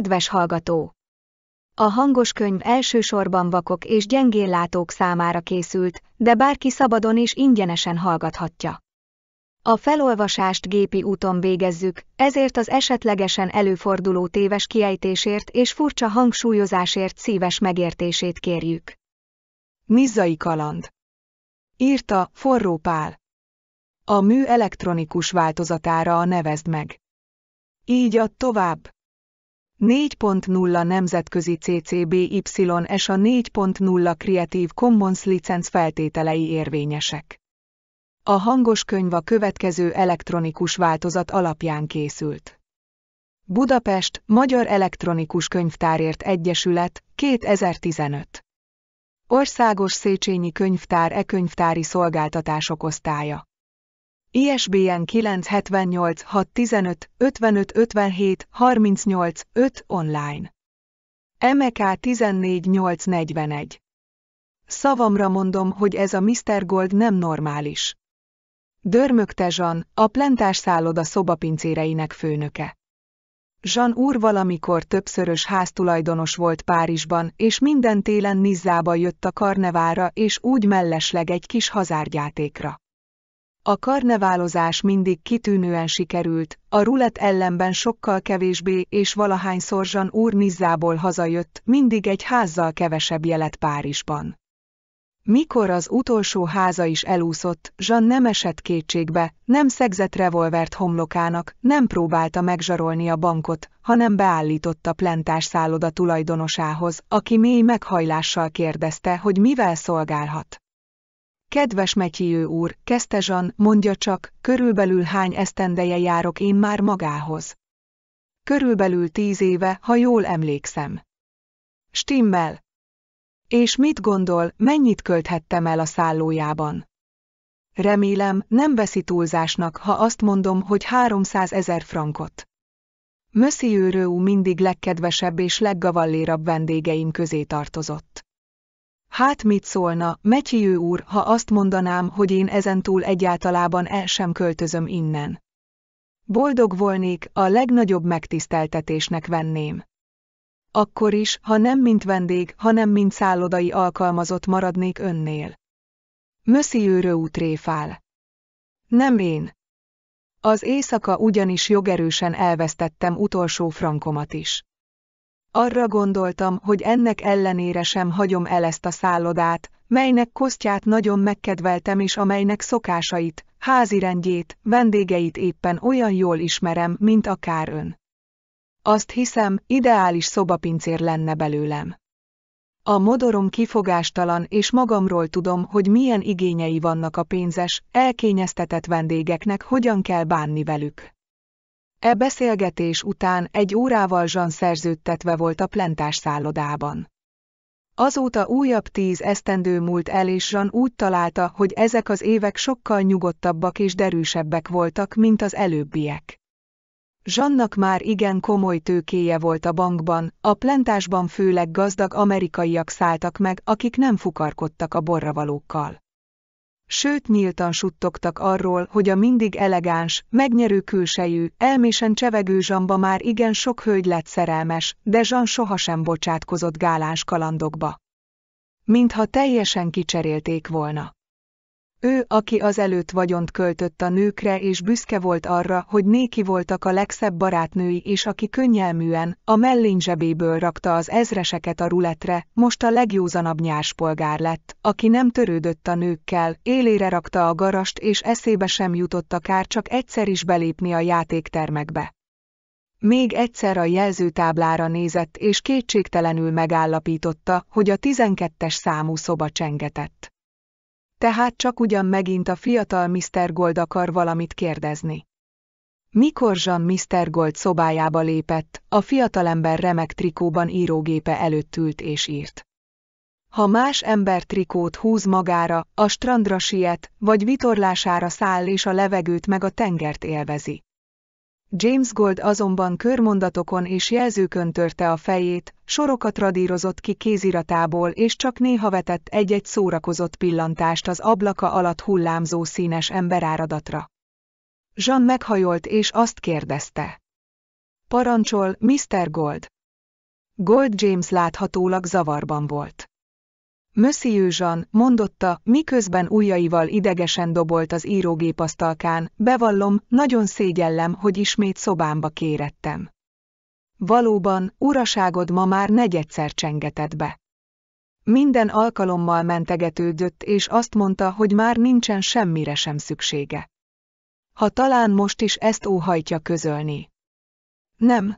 Kedves hallgató! A hangos könyv elsősorban vakok és gyengéllátók számára készült, de bárki szabadon és ingyenesen hallgathatja. A felolvasást gépi úton végezzük, ezért az esetlegesen előforduló téves kiejtésért és furcsa hangsúlyozásért szíves megértését kérjük. Nizzai kaland Írta Forró Pál A mű elektronikus változatára a nevezd meg. Így ad tovább. 4.0 nemzetközi CCBY-S a 4.0 Creative Commons licenc feltételei érvényesek. A hangos könyv a következő elektronikus változat alapján készült. Budapest, Magyar Elektronikus Könyvtárért Egyesület, 2015. Országos Széchenyi Könyvtár e-könyvtári szolgáltatások osztálya. ISBN 978 615 55 57 38 5 online. MK 14841. Szavamra mondom, hogy ez a Mr. Gold nem normális. Dörmögte Zsan, a plentás szálloda szobapincéreinek főnöke. Jean úr valamikor többszörös háztulajdonos volt Párizsban, és minden télen Nizzába jött a karnevára és úgy mellesleg egy kis hazárgyátékra. A karneválozás mindig kitűnően sikerült, a rulett ellenben sokkal kevésbé és valahányszor Zsan úr Nizzából hazajött, mindig egy házzal kevesebb jelet Párizsban. Mikor az utolsó háza is elúszott, Zsan nem esett kétségbe, nem szegzett revolvert homlokának, nem próbálta megzsarolni a bankot, hanem beállította plentás szálloda tulajdonosához, aki mély meghajlással kérdezte, hogy mivel szolgálhat. Kedves Metyijő úr, kezdte Zsan, mondja csak, körülbelül hány esztendeje járok én már magához. Körülbelül tíz éve, ha jól emlékszem. Stimmel. És mit gondol, mennyit költhettem el a szállójában? Remélem, nem veszi túlzásnak, ha azt mondom, hogy 300 ezer frankot. Mössziőrő mindig legkedvesebb és leggavallérabb vendégeim közé tartozott. Hát mit szólna, Metyő úr, ha azt mondanám, hogy én ezentúl egyáltalában el sem költözöm innen. Boldog volnék, a legnagyobb megtiszteltetésnek venném. Akkor is, ha nem mint vendég, hanem mint szállodai alkalmazott maradnék önnél. őrő útréfál. Nem én. Az éjszaka ugyanis jogerősen elvesztettem utolsó frankomat is. Arra gondoltam, hogy ennek ellenére sem hagyom el ezt a szállodát, melynek kosztját nagyon megkedveltem és amelynek szokásait, házirendjét, vendégeit éppen olyan jól ismerem, mint akár ön. Azt hiszem, ideális szobapincér lenne belőlem. A modorom kifogástalan, és magamról tudom, hogy milyen igényei vannak a pénzes, elkényeztetett vendégeknek, hogyan kell bánni velük. E beszélgetés után egy órával Zsan szerződtetve volt a plentás szállodában. Azóta újabb tíz esztendő múlt el, és Zsan úgy találta, hogy ezek az évek sokkal nyugodtabbak és derűsebbek voltak, mint az előbbiek. Zsannak már igen komoly tőkéje volt a bankban, a plentásban főleg gazdag amerikaiak szálltak meg, akik nem fukarkodtak a borravalókkal sőt nyíltan suttogtak arról, hogy a mindig elegáns, megnyerő külsejű, elmésen csevegő Zsamba már igen sok hölgy lett szerelmes, de Zsan sohasem bocsátkozott gálás kalandokba. Mintha teljesen kicserélték volna. Ő, aki az előtt vagyont költött a nőkre és büszke volt arra, hogy néki voltak a legszebb barátnői és aki könnyelműen, a zsebéből rakta az ezreseket a ruletre, most a legjózanabb nyárspolgár lett, aki nem törődött a nőkkel, élére rakta a garast és eszébe sem jutott akár csak egyszer is belépni a játéktermekbe. Még egyszer a jelzőtáblára nézett és kétségtelenül megállapította, hogy a 12-es számú szoba csengetett tehát csak ugyan megint a fiatal Mr. Gold akar valamit kérdezni. Mikor Jean Mr. Gold szobájába lépett, a fiatalember remek trikóban írógépe előtt ült és írt. Ha más ember trikót húz magára, a strandra siet, vagy vitorlására száll és a levegőt meg a tengert élvezi. James Gold azonban körmondatokon és jelzőkön törte a fejét, sorokat radírozott ki kéziratából és csak néha vetett egy-egy szórakozott pillantást az ablaka alatt hullámzó színes emberáradatra. Jean meghajolt és azt kérdezte. Parancsol, Mr. Gold. Gold James láthatólag zavarban volt. Monsieur Jean, mondotta, miközben ujjaival idegesen dobolt az írógép asztalkán, bevallom, nagyon szégyellem, hogy ismét szobámba kérettem. Valóban, uraságod ma már negyedszer csengetett be. Minden alkalommal mentegetődött, és azt mondta, hogy már nincsen semmire sem szüksége. Ha talán most is ezt óhajtja közölni. Nem.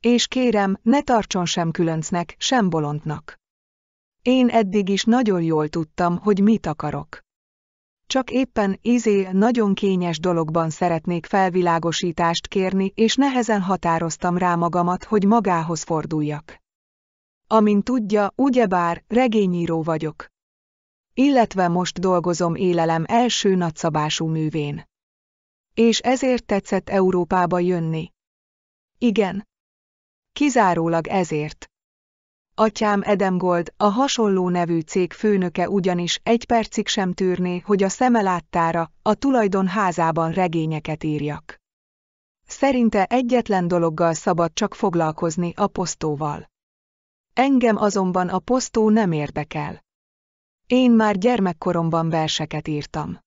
És kérem, ne tartson sem különcnek, sem bolondnak. Én eddig is nagyon jól tudtam, hogy mit akarok. Csak éppen izé nagyon kényes dologban szeretnék felvilágosítást kérni, és nehezen határoztam rá magamat, hogy magához forduljak. Amint tudja, ugyebár regényíró vagyok. Illetve most dolgozom élelem első nagyszabású művén. És ezért tetszett Európába jönni. Igen. Kizárólag ezért. Atyám Gold, a hasonló nevű cég főnöke ugyanis egy percig sem tűrné, hogy a szeme láttára, a tulajdon házában regényeket írjak. Szerinte egyetlen dologgal szabad csak foglalkozni a posztóval. Engem azonban a posztó nem érdekel. Én már gyermekkoromban verseket írtam.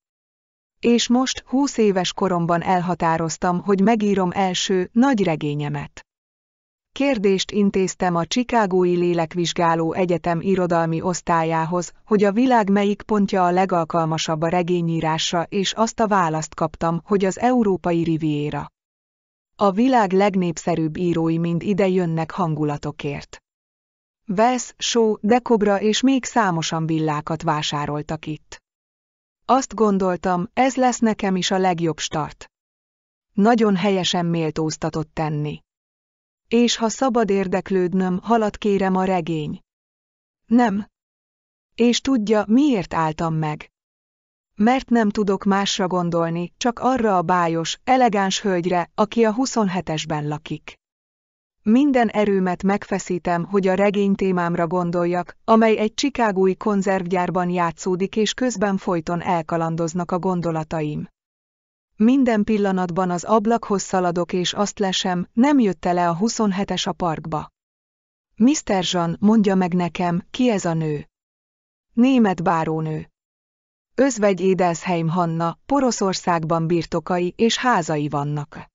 És most, húsz éves koromban elhatároztam, hogy megírom első, nagy regényemet. Kérdést intéztem a Csikágói Lélekvizsgáló Egyetem irodalmi osztályához, hogy a világ melyik pontja a legalkalmasabb a regényírásra, és azt a választ kaptam, hogy az európai riviéra. A világ legnépszerűbb írói mind ide jönnek hangulatokért. Vesz, Só, Dekobra és még számosan villákat vásároltak itt. Azt gondoltam, ez lesz nekem is a legjobb start. Nagyon helyesen méltóztatott tenni és ha szabad érdeklődnöm, halad kérem a regény. Nem. És tudja, miért álltam meg? Mert nem tudok másra gondolni, csak arra a bájos, elegáns hölgyre, aki a 27-esben lakik. Minden erőmet megfeszítem, hogy a regény témámra gondoljak, amely egy csikágói konzervgyárban játszódik és közben folyton elkalandoznak a gondolataim minden pillanatban az ablakhoz szaladok és azt lesem, nem jött le a 27-es a parkba. Mr. Jean, mondja meg nekem, ki ez a nő? Német bárónő. Özvegy Edelsheim Hanna, Poroszországban birtokai és házai vannak.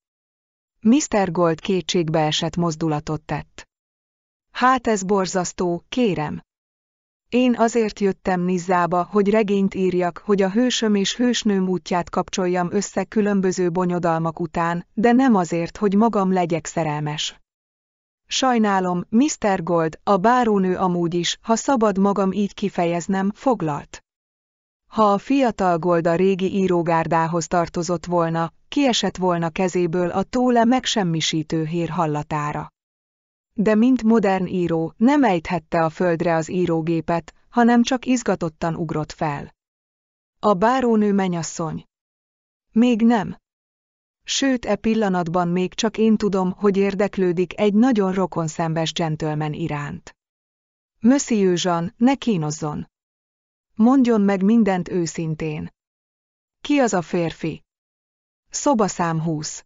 Mr. Gold kétségbeesett mozdulatot tett. Hát ez borzasztó, kérem. Én azért jöttem Nizzába, hogy regényt írjak, hogy a hősöm és hősnőm útját kapcsoljam össze különböző bonyodalmak után, de nem azért, hogy magam legyek szerelmes. Sajnálom, Mr. Gold, a bárónő amúgy is, ha szabad magam így kifejeznem, foglalt. Ha a fiatal Gold a régi írógárdához tartozott volna, kiesett volna kezéből a tóle megsemmisítő hír hallatára. De mint modern író, nem ejthette a földre az írógépet, hanem csak izgatottan ugrott fel. A bárónő menyasszony. Még nem. Sőt, e pillanatban még csak én tudom, hogy érdeklődik egy nagyon rokonszembes gentleman iránt. Möszi Jean, ne kínozzon. Mondjon meg mindent őszintén. Ki az a férfi? Szobaszám 20.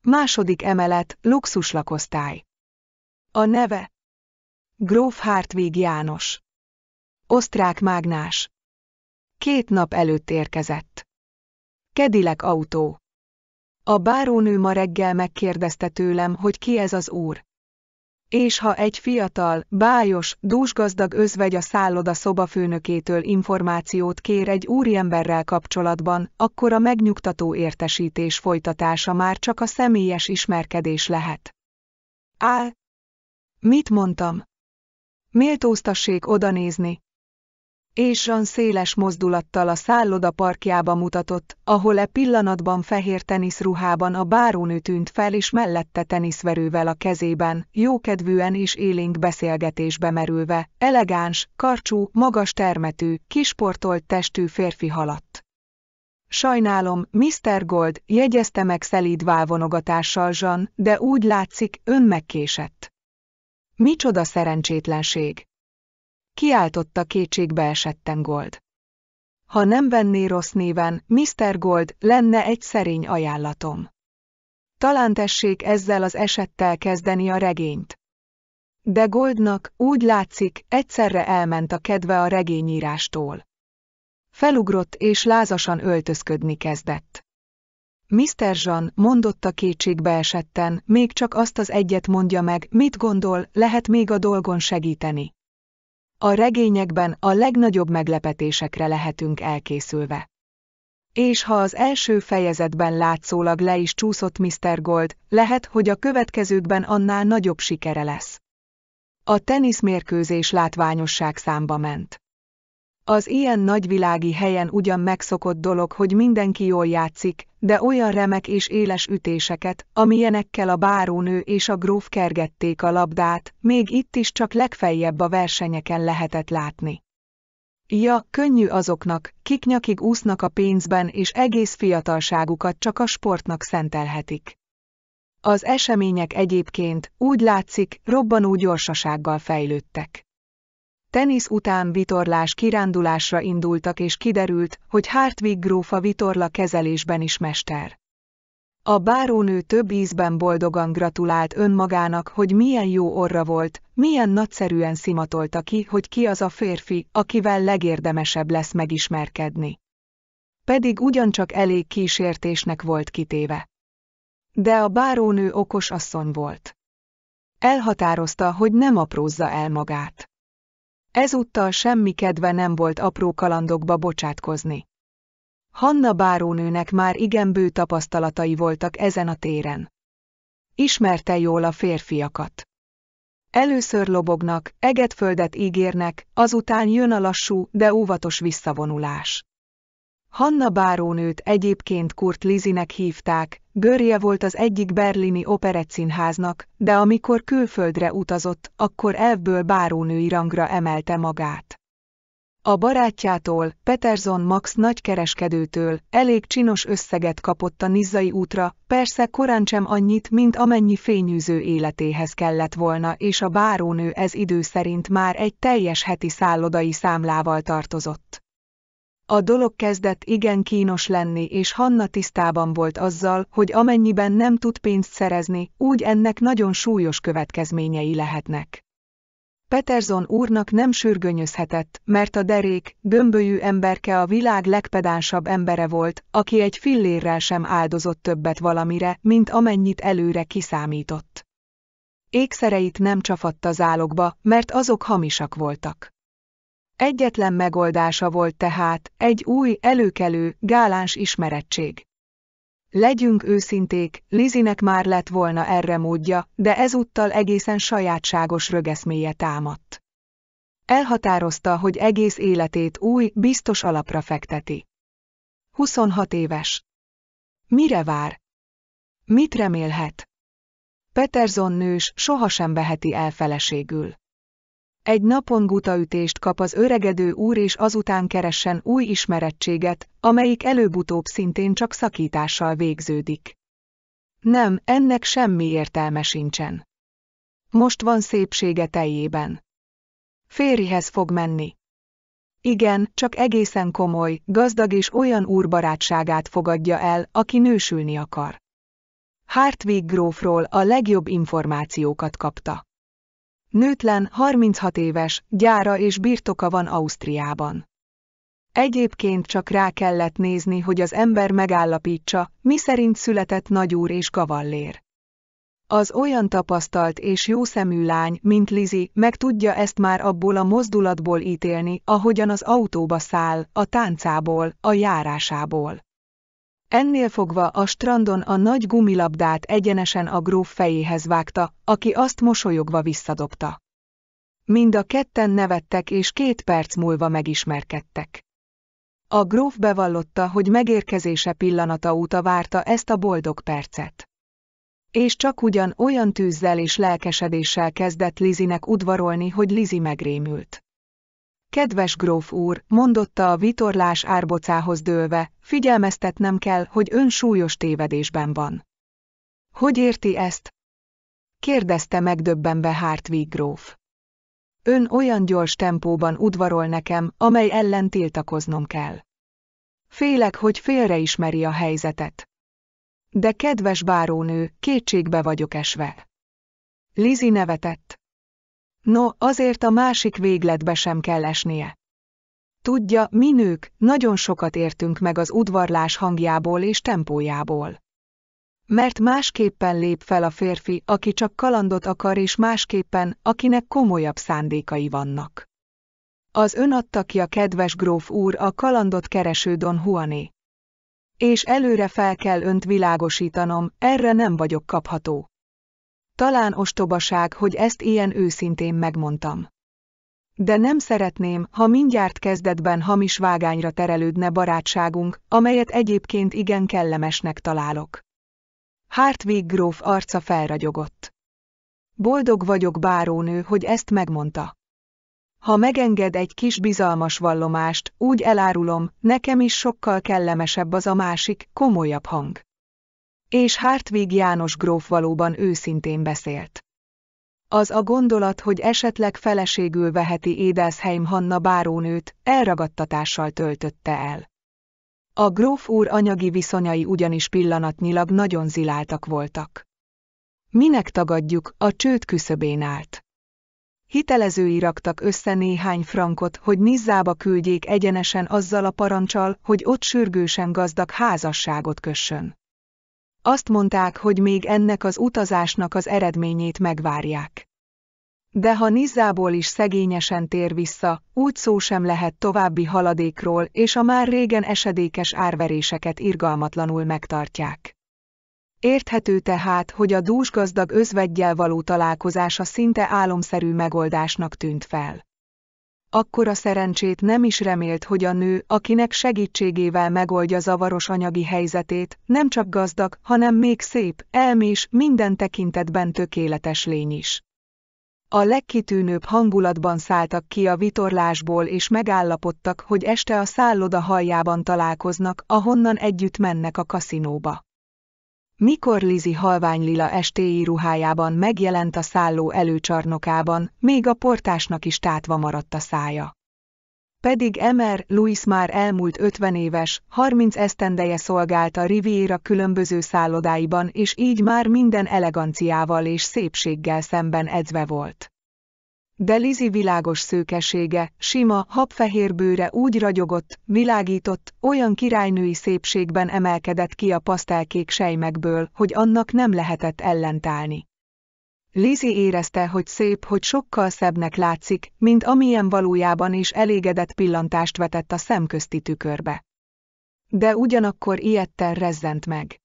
Második emelet, luxus lakosztály. A neve Gróf Hartwig János. Osztrák mágnás. Két nap előtt érkezett. Kedilek autó. A bárónő ma reggel megkérdezte tőlem, hogy ki ez az úr. És ha egy fiatal, bájos, dúsgazdag özvegy a szálloda szobafőnökétől információt kér egy úriemberrel kapcsolatban, akkor a megnyugtató értesítés folytatása már csak a személyes ismerkedés lehet. Áll, Mit mondtam? Méltóztassék odanézni. És Jean széles mozdulattal a szálloda parkjába mutatott, ahol e pillanatban fehér teniszruhában a bárónő tűnt fel és mellette teniszverővel a kezében, jókedvűen és élénk beszélgetésbe merülve, elegáns, karcsú, magas termetű, kisportolt testű férfi haladt. Sajnálom, Mr. Gold, jegyezte meg szelíd válvonogatással Jean, de úgy látszik, ön megkésett. Micsoda szerencsétlenség! Kiáltotta kétségbe esetten Gold. Ha nem venné rossz néven, Mr. Gold, lenne egy szerény ajánlatom. Talán tessék ezzel az esettel kezdeni a regényt. De Goldnak, úgy látszik, egyszerre elment a kedve a regényírástól. Felugrott és lázasan öltözködni kezdett. Mr. Jean mondotta esetten, még csak azt az egyet mondja meg, mit gondol, lehet még a dolgon segíteni. A regényekben a legnagyobb meglepetésekre lehetünk elkészülve. És ha az első fejezetben látszólag le is csúszott Mr. Gold, lehet, hogy a következőkben annál nagyobb sikere lesz. A teniszmérkőzés látványosság számba ment. Az ilyen nagyvilági helyen ugyan megszokott dolog, hogy mindenki jól játszik, de olyan remek és éles ütéseket, amilyenekkel a bárónő és a gróf kergették a labdát, még itt is csak legfeljebb a versenyeken lehetett látni. Ja, könnyű azoknak, kik nyakig úsznak a pénzben és egész fiatalságukat csak a sportnak szentelhetik. Az események egyébként, úgy látszik, robbanó gyorsasággal fejlődtek. Tenisz után vitorlás kirándulásra indultak és kiderült, hogy Hartwig gróf a vitorla kezelésben is mester. A bárónő több ízben boldogan gratulált önmagának, hogy milyen jó orra volt, milyen nagyszerűen szimatolta ki, hogy ki az a férfi, akivel legérdemesebb lesz megismerkedni. Pedig ugyancsak elég kísértésnek volt kitéve. De a bárónő okos asszony volt. Elhatározta, hogy nem aprózza el magát. Ezúttal semmi kedve nem volt apró kalandokba bocsátkozni. Hanna bárónőnek már igen bő tapasztalatai voltak ezen a téren. Ismerte jól a férfiakat. Először lobognak, egetföldet ígérnek, azután jön a lassú, de óvatos visszavonulás. Hanna bárónőt egyébként Kurt Lizinek hívták, görje volt az egyik berlini operetszínháznak, de amikor külföldre utazott, akkor elvből bárónői rangra emelte magát. A barátjától, Peterson Max nagykereskedőtől elég csinos összeget kapott a nizzai útra, persze korán sem annyit, mint amennyi fényűző életéhez kellett volna, és a bárónő ez idő szerint már egy teljes heti szállodai számlával tartozott. A dolog kezdett igen kínos lenni, és Hanna tisztában volt azzal, hogy amennyiben nem tud pénzt szerezni, úgy ennek nagyon súlyos következményei lehetnek. Peterson úrnak nem sürgönyözhetett, mert a derék, gömbölyű emberke a világ legpedánsabb embere volt, aki egy fillérrel sem áldozott többet valamire, mint amennyit előre kiszámított. Ékszereit nem az zálogba, mert azok hamisak voltak. Egyetlen megoldása volt tehát egy új, előkelő, gáláns ismerettség. Legyünk őszinték, Lizinek már lett volna erre módja, de ezúttal egészen sajátságos rögeszméje támadt. Elhatározta, hogy egész életét új, biztos alapra fekteti. 26 éves. Mire vár? Mit remélhet? Peterson nős sohasem veheti el feleségül. Egy napon gutaütést kap az öregedő úr és azután keressen új ismerettséget, amelyik előbb-utóbb szintén csak szakítással végződik. Nem, ennek semmi értelme sincsen. Most van szépsége teljében. Férjhez fog menni. Igen, csak egészen komoly, gazdag és olyan úrbarátságát fogadja el, aki nősülni akar. Hartwig grófról a legjobb információkat kapta. Nőtlen, 36 éves, gyára és birtoka van Ausztriában. Egyébként csak rá kellett nézni, hogy az ember megállapítsa, mi szerint született nagyúr és gavallér. Az olyan tapasztalt és jószemű lány, mint Lizi, meg tudja ezt már abból a mozdulatból ítélni, ahogyan az autóba száll, a táncából, a járásából. Ennél fogva a strandon a nagy gumilabdát egyenesen a gróf fejéhez vágta, aki azt mosolyogva visszadobta. Mind a ketten nevettek és két perc múlva megismerkedtek. A gróf bevallotta, hogy megérkezése pillanata óta várta ezt a boldog percet. És csak ugyan olyan tűzzel és lelkesedéssel kezdett Lizinek udvarolni, hogy Lizi megrémült. Kedves gróf úr, mondotta a vitorlás árbocához dőlve, figyelmeztetnem kell, hogy ön súlyos tévedésben van. Hogy érti ezt? kérdezte megdöbbenve Hartwig gróf. Ön olyan gyors tempóban udvarol nekem, amely ellen tiltakoznom kell. Félek, hogy félreismeri a helyzetet. De kedves bárónő, kétségbe vagyok esve. Lizi nevetett. No, azért a másik végletbe sem kell esnie. Tudja, mi nők, nagyon sokat értünk meg az udvarlás hangjából és tempójából. Mert másképpen lép fel a férfi, aki csak kalandot akar, és másképpen, akinek komolyabb szándékai vannak. Az ön adta ki a kedves gróf úr a kalandot kereső Don Juané. És előre fel kell önt világosítanom, erre nem vagyok kapható. Talán ostobaság, hogy ezt ilyen őszintén megmondtam. De nem szeretném, ha mindjárt kezdetben hamis vágányra terelődne barátságunk, amelyet egyébként igen kellemesnek találok. Hartwig gróf arca felragyogott. Boldog vagyok, bárónő, hogy ezt megmondta. Ha megenged egy kis bizalmas vallomást, úgy elárulom, nekem is sokkal kellemesebb az a másik, komolyabb hang. És Hartwig János gróf valóban őszintén beszélt. Az a gondolat, hogy esetleg feleségül veheti Édelsheim Hanna bárónőt, elragadtatással töltötte el. A gróf úr anyagi viszonyai ugyanis pillanatnyilag nagyon ziláltak voltak. Minek tagadjuk, a csőd küszöbén állt. Hitelezői raktak össze néhány frankot, hogy Nizzába küldjék egyenesen azzal a parancsal, hogy ott sürgősen gazdag házasságot kössön. Azt mondták, hogy még ennek az utazásnak az eredményét megvárják. De ha Nizzából is szegényesen tér vissza, úgy szó sem lehet további haladékról, és a már régen esedékes árveréseket irgalmatlanul megtartják. Érthető tehát, hogy a dúsgazdag özvegyel való találkozása szinte álomszerű megoldásnak tűnt fel akkora szerencsét nem is remélt, hogy a nő, akinek segítségével megoldja zavaros anyagi helyzetét, nem csak gazdag, hanem még szép, elmés, minden tekintetben tökéletes lény is. A legkitűnőbb hangulatban szálltak ki a vitorlásból és megállapodtak, hogy este a szálloda haljában találkoznak, ahonnan együtt mennek a kaszinóba. Mikor Lizi halványlila estéi ruhájában megjelent a szálló előcsarnokában, még a portásnak is tátva maradt a szája. Pedig Emer Louis már elmúlt 50 éves, 30 esztendeje szolgált a Riviera különböző szállodáiban, és így már minden eleganciával és szépséggel szemben edzve volt. De Lizi világos szőkesége, sima, habfehér bőre úgy ragyogott, világított, olyan királynői szépségben emelkedett ki a pasztelkék sejmekből, hogy annak nem lehetett ellentállni. Lizi érezte, hogy szép, hogy sokkal szebbnek látszik, mint amilyen valójában is elégedett pillantást vetett a szemközti tükörbe. De ugyanakkor ilyetten rezzent meg.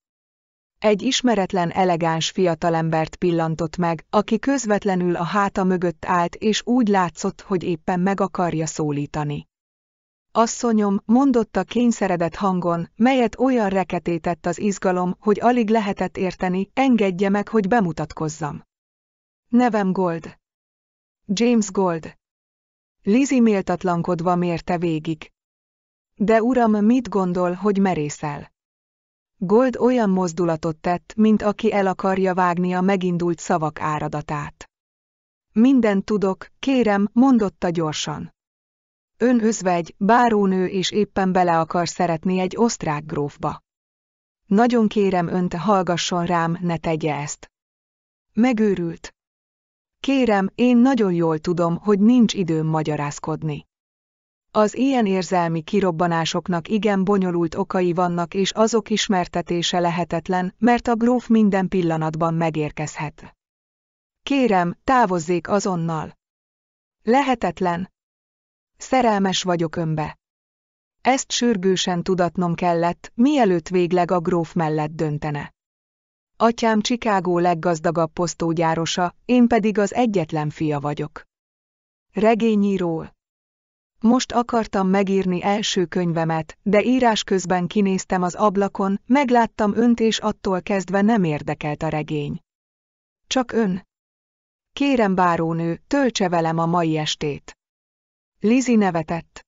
Egy ismeretlen elegáns fiatalembert pillantott meg, aki közvetlenül a háta mögött állt és úgy látszott, hogy éppen meg akarja szólítani. Asszonyom, mondotta kényszeredett hangon, melyet olyan reketétett az izgalom, hogy alig lehetett érteni, engedje meg, hogy bemutatkozzam. Nevem Gold. James Gold. Lizi méltatlankodva mérte végig. De uram, mit gondol, hogy merészel? Gold olyan mozdulatot tett, mint aki el akarja vágni a megindult szavak áradatát. Minden tudok, kérem, mondotta gyorsan. Ön özvegy, bárónő és éppen bele akar szeretni egy osztrák grófba. Nagyon kérem önt hallgasson rám, ne tegye ezt. Megőrült. Kérem, én nagyon jól tudom, hogy nincs időm magyarázkodni. Az ilyen érzelmi kirobbanásoknak igen bonyolult okai vannak és azok ismertetése lehetetlen, mert a gróf minden pillanatban megérkezhet. Kérem, távozzék azonnal. Lehetetlen. Szerelmes vagyok önbe. Ezt sürgősen tudatnom kellett, mielőtt végleg a gróf mellett döntene. Atyám Csikágó leggazdagabb posztógyárosa, én pedig az egyetlen fia vagyok. Regényíról most akartam megírni első könyvemet, de írás közben kinéztem az ablakon, megláttam önt és attól kezdve nem érdekelt a regény. Csak ön. Kérem bárónő, töltse velem a mai estét. Lizi nevetett.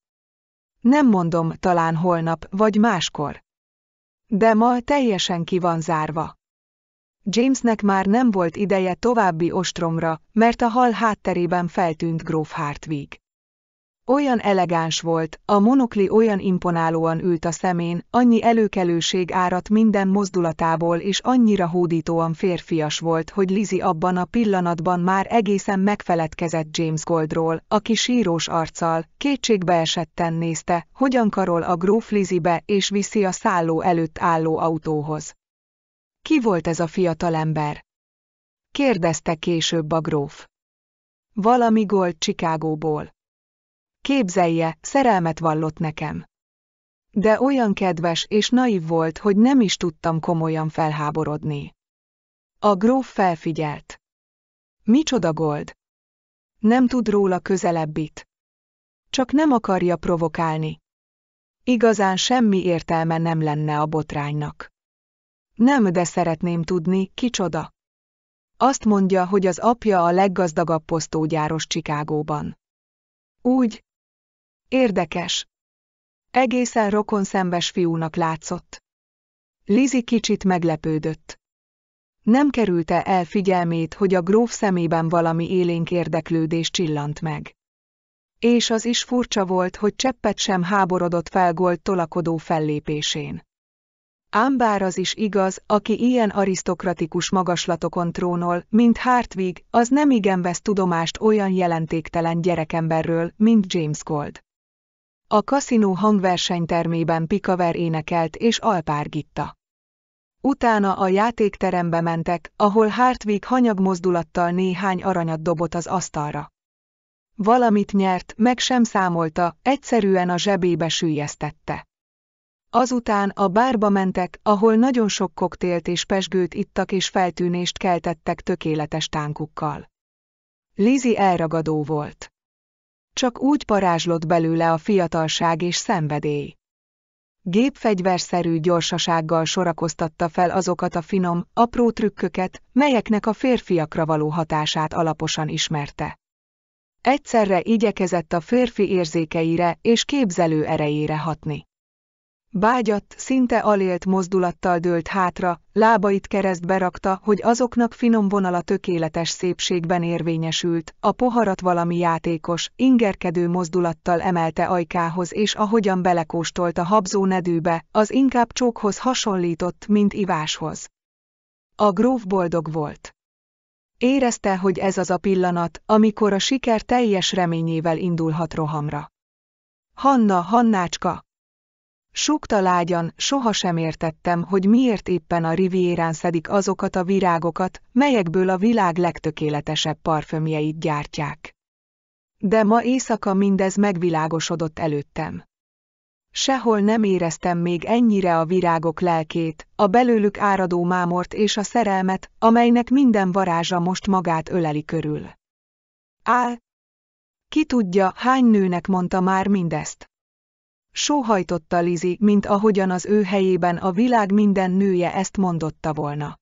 Nem mondom, talán holnap, vagy máskor. De ma teljesen ki van zárva. Jamesnek már nem volt ideje további ostromra, mert a hal hátterében feltűnt gróf Hartwig. Olyan elegáns volt, a monokli olyan imponálóan ült a szemén, annyi előkelőség árat minden mozdulatából és annyira hódítóan férfias volt, hogy Lizi abban a pillanatban már egészen megfeledkezett James Goldról, aki sírós arccal, kétségbeesetten nézte, hogyan karol a gróf Lizibe és viszi a szálló előtt álló autóhoz. Ki volt ez a fiatal ember? Kérdezte később a gróf. Valami Gold Csikágóból. Képzelje, szerelmet vallott nekem. De olyan kedves és naív volt, hogy nem is tudtam komolyan felháborodni. A gróf felfigyelt. Micsoda gold? Nem tud róla közelebbit. Csak nem akarja provokálni. Igazán semmi értelme nem lenne a botránynak. Nem, de szeretném tudni, kicsoda. Azt mondja, hogy az apja a leggazdagabb posztógyáros Csikágóban. Úgy, Érdekes. Egészen rokon szembes fiúnak látszott. Lizi kicsit meglepődött. Nem kerülte el figyelmét, hogy a gróf szemében valami élénk érdeklődés csillant meg. És az is furcsa volt, hogy cseppet sem háborodott felgolt tolakodó fellépésén. Ám bár az is igaz, aki ilyen arisztokratikus magaslatokon trónol, mint Hartwig, az nem igen vesz tudomást olyan jelentéktelen gyerekemberről, mint James Gold. A kaszinó hangversenytermében Pikaver énekelt és Alpár Gitta. Utána a játékterembe mentek, ahol Hartwig hanyag mozdulattal néhány aranyat dobott az asztalra. Valamit nyert, meg sem számolta, egyszerűen a zsebébe sűjesztette. Azután a bárba mentek, ahol nagyon sok koktélt és pesgőt ittak és feltűnést keltettek tökéletes tánkukkal. Lizi elragadó volt. Csak úgy parázslott belőle a fiatalság és szenvedély. Gépfegyverszerű gyorsasággal sorakoztatta fel azokat a finom, apró trükköket, melyeknek a férfiakra való hatását alaposan ismerte. Egyszerre igyekezett a férfi érzékeire és képzelő erejére hatni. Bágyat, szinte alélt mozdulattal dőlt hátra, lábait keresztbe rakta, hogy azoknak finom vonala tökéletes szépségben érvényesült, a poharat valami játékos, ingerkedő mozdulattal emelte ajkához és ahogyan belekóstolt a habzó nedűbe, az inkább csókhoz hasonlított, mint iváshoz. A gróf boldog volt. Érezte, hogy ez az a pillanat, amikor a siker teljes reményével indulhat rohamra. Hanna, Hannácska! Súgta lágyan, sohasem értettem, hogy miért éppen a rivérán szedik azokat a virágokat, melyekből a világ legtökéletesebb parfümjeit gyártják. De ma éjszaka mindez megvilágosodott előttem. Sehol nem éreztem még ennyire a virágok lelkét, a belőlük áradó mámort és a szerelmet, amelynek minden varázsa most magát öleli körül. Áll! Ki tudja, hány nőnek mondta már mindezt? Sóhajtotta Lizi, mint ahogyan az ő helyében a világ minden nője ezt mondotta volna.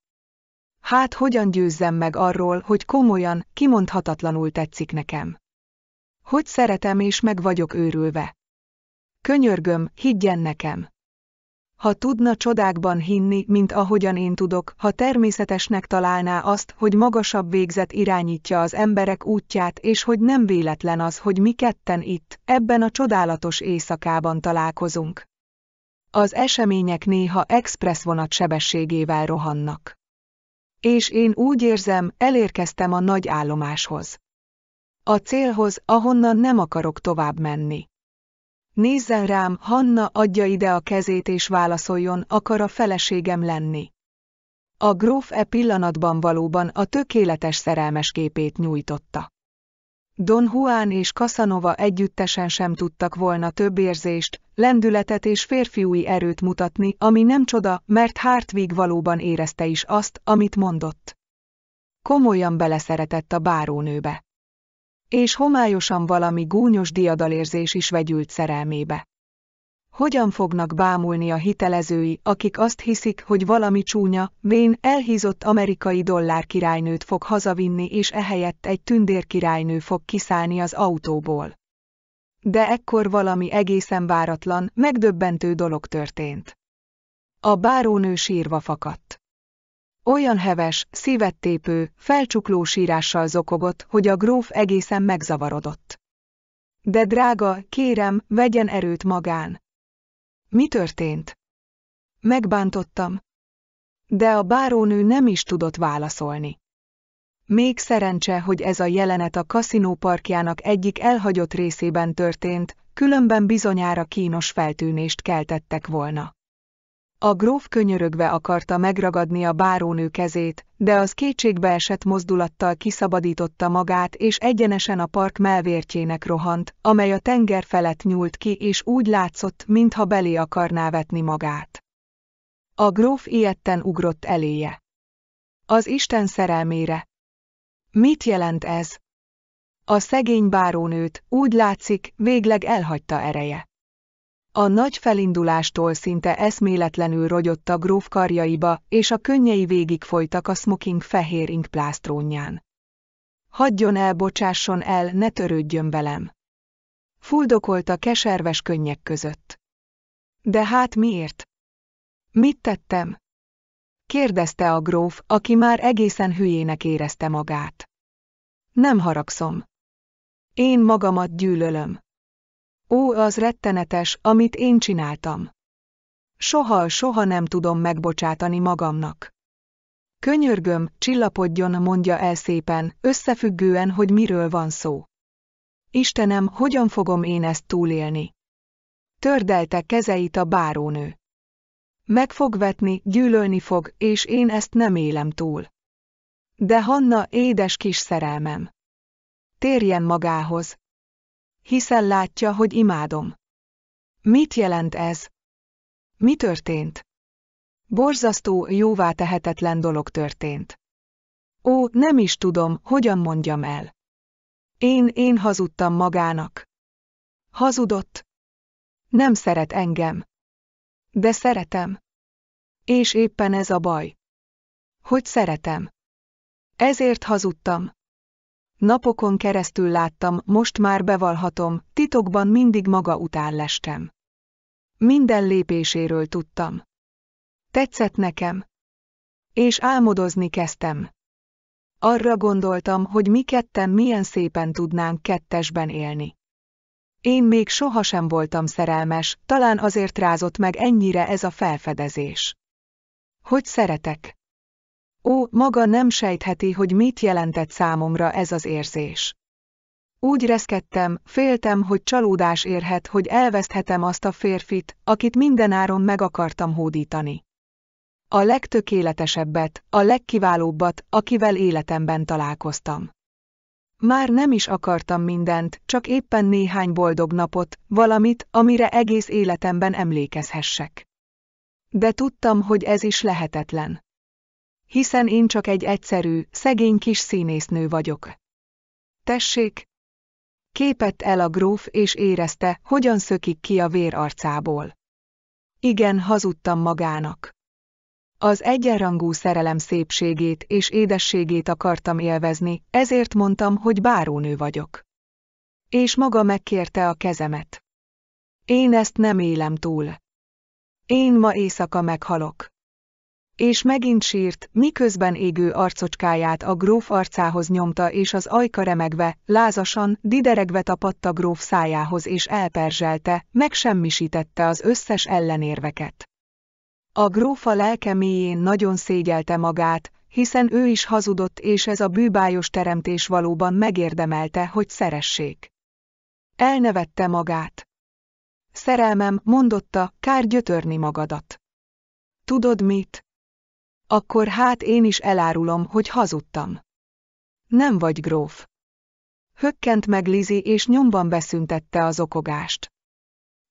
Hát hogyan győzzem meg arról, hogy komolyan, kimondhatatlanul tetszik nekem. Hogy szeretem és meg vagyok őrülve. Könyörgöm, higgyen nekem. Ha tudna csodákban hinni, mint ahogyan én tudok, ha természetesnek találná azt, hogy magasabb végzet irányítja az emberek útját, és hogy nem véletlen az, hogy mi ketten itt, ebben a csodálatos éjszakában találkozunk. Az események néha express vonat sebességével rohannak. És én úgy érzem, elérkeztem a nagy állomáshoz. A célhoz, ahonnan nem akarok tovább menni. Nézzen rám, Hanna adja ide a kezét és válaszoljon, akar a feleségem lenni. A gróf e pillanatban valóban a tökéletes szerelmes képét nyújtotta. Don Juan és Casanova együttesen sem tudtak volna több érzést, lendületet és férfiúi erőt mutatni, ami nem csoda, mert Hartwig valóban érezte is azt, amit mondott. Komolyan beleszeretett a bárónőbe és homályosan valami gúnyos diadalérzés is vegyült szerelmébe. Hogyan fognak bámulni a hitelezői, akik azt hiszik, hogy valami csúnya, vén, elhízott amerikai dollár királynőt fog hazavinni és ehelyett egy tündér királynő fog kiszállni az autóból. De ekkor valami egészen váratlan, megdöbbentő dolog történt. A bárónő sírva fakadt. Olyan heves, szívettépő, felcsukló sírással zokogott, hogy a gróf egészen megzavarodott. De drága, kérem, vegyen erőt magán. Mi történt? Megbántottam. De a bárónő nem is tudott válaszolni. Még szerencse, hogy ez a jelenet a kaszinó parkjának egyik elhagyott részében történt, különben bizonyára kínos feltűnést keltettek volna. A gróf könyörögve akarta megragadni a bárónő kezét, de az kétségbeesett mozdulattal kiszabadította magát és egyenesen a park melvértjének rohant, amely a tenger felett nyúlt ki és úgy látszott, mintha belé akarná vetni magát. A gróf ilyetten ugrott eléje. Az Isten szerelmére. Mit jelent ez? A szegény bárónőt, úgy látszik, végleg elhagyta ereje. A nagy felindulástól szinte eszméletlenül rogyott a gróf karjaiba, és a könnyei végig folytak a smoking fehér ink plásztrónján. Hagyjon el, bocsásson el, ne törődjön velem. Fuldokolt a keserves könnyek között. De hát miért? Mit tettem? Kérdezte a gróf, aki már egészen hülyének érezte magát. Nem haragszom. Én magamat gyűlölöm. Ó, az rettenetes, amit én csináltam. Soha-soha nem tudom megbocsátani magamnak. Könyörgöm, csillapodjon, mondja el szépen, összefüggően, hogy miről van szó. Istenem, hogyan fogom én ezt túlélni? Tördelte kezeit a bárónő. Meg fog vetni, gyűlölni fog, és én ezt nem élem túl. De Hanna, édes kis szerelmem. Térjen magához, hiszen látja, hogy imádom. Mit jelent ez? Mi történt? Borzasztó, jóvá tehetetlen dolog történt. Ó, nem is tudom, hogyan mondjam el. Én, én hazudtam magának. Hazudott. Nem szeret engem. De szeretem. És éppen ez a baj. Hogy szeretem. Ezért hazudtam. Napokon keresztül láttam, most már bevalhatom, titokban mindig maga után lestem. Minden lépéséről tudtam. Tetszett nekem. És álmodozni kezdtem. Arra gondoltam, hogy mi ketten milyen szépen tudnánk kettesben élni. Én még sohasem voltam szerelmes, talán azért rázott meg ennyire ez a felfedezés. Hogy szeretek? Ó, maga nem sejtheti, hogy mit jelentett számomra ez az érzés. Úgy reszkedtem, féltem, hogy csalódás érhet, hogy elveszthetem azt a férfit, akit mindenáron meg akartam hódítani. A legtökéletesebbet, a legkiválóbbat, akivel életemben találkoztam. Már nem is akartam mindent, csak éppen néhány boldog napot, valamit, amire egész életemben emlékezhessek. De tudtam, hogy ez is lehetetlen hiszen én csak egy egyszerű, szegény kis színésznő vagyok. Tessék! Képett el a gróf, és érezte, hogyan szökik ki a vér arcából. Igen, hazudtam magának. Az egyenrangú szerelem szépségét és édességét akartam élvezni, ezért mondtam, hogy bárónő vagyok. És maga megkérte a kezemet. Én ezt nem élem túl. Én ma éjszaka meghalok és megint sírt, miközben égő arcocskáját a gróf arcához nyomta és az ajka remegve, lázasan, dideregve tapadta gróf szájához és elperzselte, megsemmisítette az összes ellenérveket. A grófa lelke mélyén nagyon szégyelte magát, hiszen ő is hazudott és ez a bűbájos teremtés valóban megérdemelte, hogy szeressék. Elnevette magát. Szerelmem, mondotta, kár gyötörni magadat. Tudod mit? Akkor hát én is elárulom, hogy hazudtam. Nem vagy gróf. Hökkent meg Lizi és nyomban beszüntette az okogást.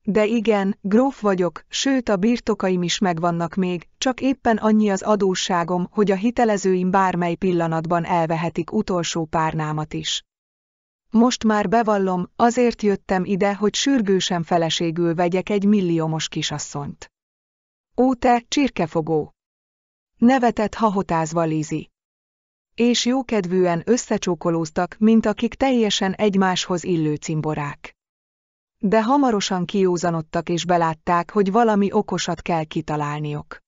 De igen, gróf vagyok, sőt a birtokaim is megvannak még, csak éppen annyi az adósságom, hogy a hitelezőim bármely pillanatban elvehetik utolsó párnámat is. Most már bevallom, azért jöttem ide, hogy sürgősen feleségül vegyek egy milliómos kisasszonyt. Ó te, csirkefogó! Nevetett hahotázva Lizi. És jókedvűen összecsókolóztak, mint akik teljesen egymáshoz illő cimborák. De hamarosan kiózanodtak és belátták, hogy valami okosat kell kitalálniok.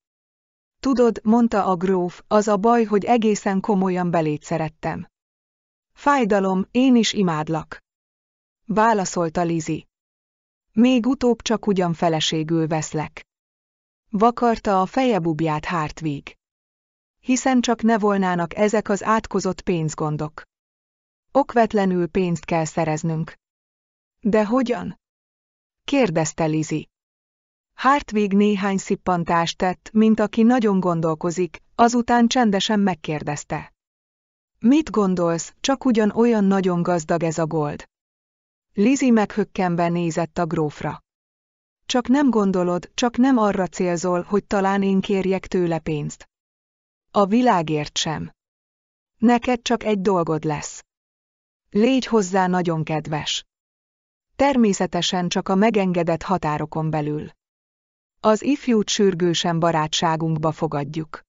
Tudod, mondta a gróf, az a baj, hogy egészen komolyan belét szerettem. Fájdalom, én is imádlak. Válaszolta Lizi. Még utóbb csak ugyan feleségül veszlek. Vakarta a feje bubját Hartwig hiszen csak ne volnának ezek az átkozott pénzgondok. Okvetlenül pénzt kell szereznünk. De hogyan? kérdezte Lizi. Hartwig néhány szippantást tett, mint aki nagyon gondolkozik, azután csendesen megkérdezte. Mit gondolsz, csak ugyan olyan nagyon gazdag ez a gold? Lizi meghökkenve nézett a grófra. Csak nem gondolod, csak nem arra célzol, hogy talán én kérjek tőle pénzt. A világért sem. Neked csak egy dolgod lesz. Légy hozzá nagyon kedves. Természetesen csak a megengedett határokon belül. Az ifjút sürgősen barátságunkba fogadjuk.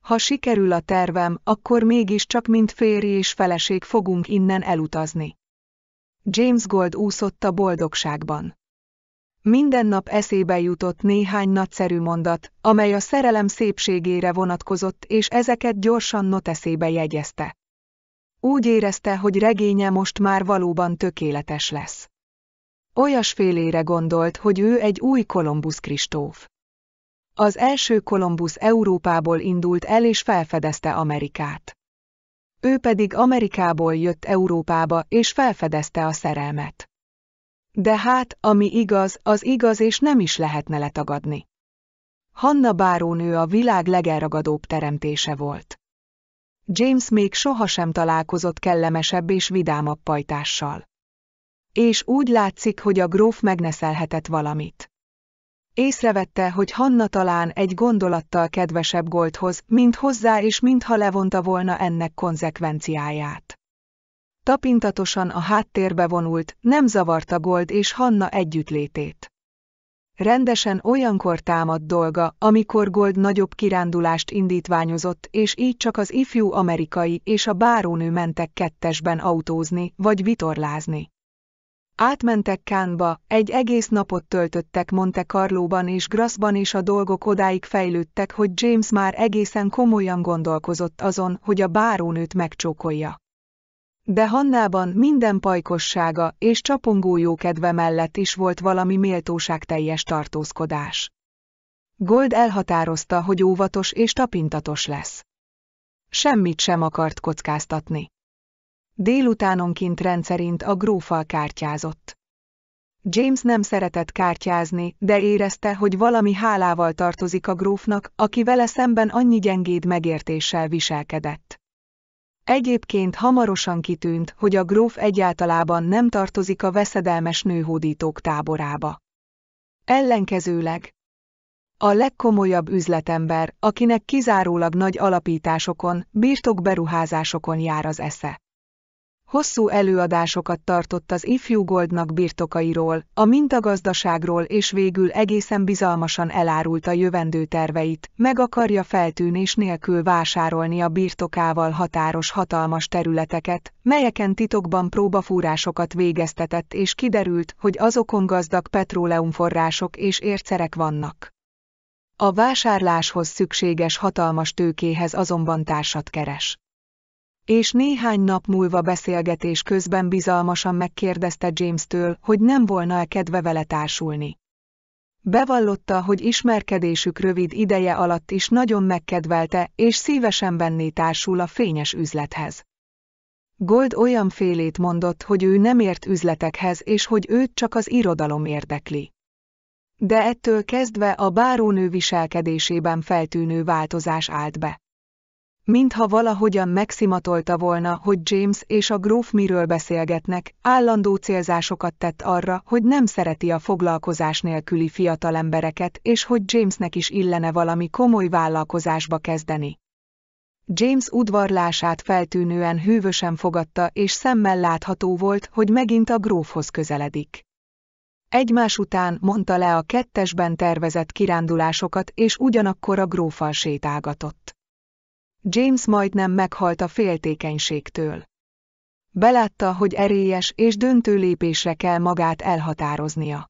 Ha sikerül a tervem, akkor mégiscsak mint férj és feleség fogunk innen elutazni. James Gold úszott a boldogságban. Minden nap eszébe jutott néhány nagyszerű mondat, amely a szerelem szépségére vonatkozott, és ezeket gyorsan noteszébe jegyezte. Úgy érezte, hogy regénye most már valóban tökéletes lesz. Olyasfélére gondolt, hogy ő egy új Kolumbusz Kristóf. Az első Kolumbusz Európából indult el és felfedezte Amerikát. Ő pedig Amerikából jött Európába és felfedezte a szerelmet. De hát, ami igaz, az igaz és nem is lehetne letagadni. Hanna bárónő a világ legelragadóbb teremtése volt. James még sohasem találkozott kellemesebb és vidámabb pajtással. És úgy látszik, hogy a gróf megneszelhetett valamit. Észrevette, hogy Hanna talán egy gondolattal kedvesebb Goldhoz, mint hozzá és mintha levonta volna ennek konzekvenciáját tapintatosan a háttérbe vonult, nem zavarta Gold és Hanna együttlétét. Rendesen olyankor támadt dolga, amikor Gold nagyobb kirándulást indítványozott, és így csak az ifjú amerikai és a bárónő mentek kettesben autózni vagy vitorlázni. Átmentek Kánba, egy egész napot töltöttek Monte Carlóban és Grassban és a dolgok odáig fejlődtek, hogy James már egészen komolyan gondolkozott azon, hogy a bárónőt megcsókolja. De Hannában minden pajkossága és csapongó jókedve mellett is volt valami méltóságteljes tartózkodás. Gold elhatározta, hogy óvatos és tapintatos lesz. Semmit sem akart kockáztatni. Délutánonként rendszerint a grófal kártyázott. James nem szeretett kártyázni, de érezte, hogy valami hálával tartozik a grófnak, aki vele szemben annyi gyengéd megértéssel viselkedett. Egyébként hamarosan kitűnt, hogy a gróf egyáltalában nem tartozik a veszedelmes nőhódítók táborába. Ellenkezőleg, a legkomolyabb üzletember, akinek kizárólag nagy alapításokon, birtokberuházásokon jár az esze hosszú előadásokat tartott az ifjú Goldnak birtokairól, a mintagazdaságról és végül egészen bizalmasan elárulta jövendő terveit, meg akarja feltűnés nélkül vásárolni a birtokával határos hatalmas területeket, melyeken titokban próbafúrásokat végeztetett és kiderült, hogy azokon gazdag petróleumforrások és ércerek vannak. A vásárláshoz szükséges hatalmas tőkéhez azonban társat keres és néhány nap múlva beszélgetés közben bizalmasan megkérdezte James-től, hogy nem volna-e kedve vele társulni. Bevallotta, hogy ismerkedésük rövid ideje alatt is nagyon megkedvelte, és szívesen benné társul a fényes üzlethez. Gold olyan félét mondott, hogy ő nem ért üzletekhez, és hogy őt csak az irodalom érdekli. De ettől kezdve a bárónő viselkedésében feltűnő változás állt be. Mintha valahogyan megszimatolta volna, hogy James és a gróf miről beszélgetnek, állandó célzásokat tett arra, hogy nem szereti a foglalkozás nélküli fiatal embereket, és hogy Jamesnek is illene valami komoly vállalkozásba kezdeni. James udvarlását feltűnően hűvösen fogadta, és szemmel látható volt, hogy megint a grófhoz közeledik. Egymás után mondta le a kettesben tervezett kirándulásokat, és ugyanakkor a grófal sétálgatott. James majdnem meghalt a féltékenységtől. Belátta, hogy erélyes és döntő lépésre kell magát elhatároznia.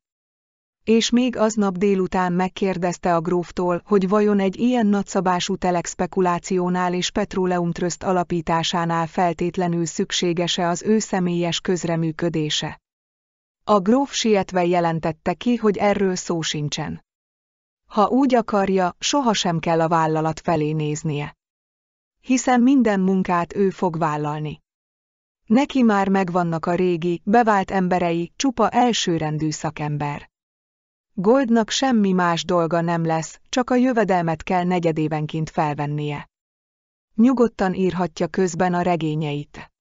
És még aznap délután megkérdezte a gróftól, hogy vajon egy ilyen nagyszabású telekspekulációnál és Petroleum alapításánál feltétlenül szükséges-e az ő személyes közreműködése. A gróf sietve jelentette ki, hogy erről szó sincsen. Ha úgy akarja, sohasem kell a vállalat felé néznie hiszen minden munkát ő fog vállalni. Neki már megvannak a régi, bevált emberei, csupa elsőrendű szakember. Goldnak semmi más dolga nem lesz, csak a jövedelmet kell negyedévenként felvennie. Nyugodtan írhatja közben a regényeit.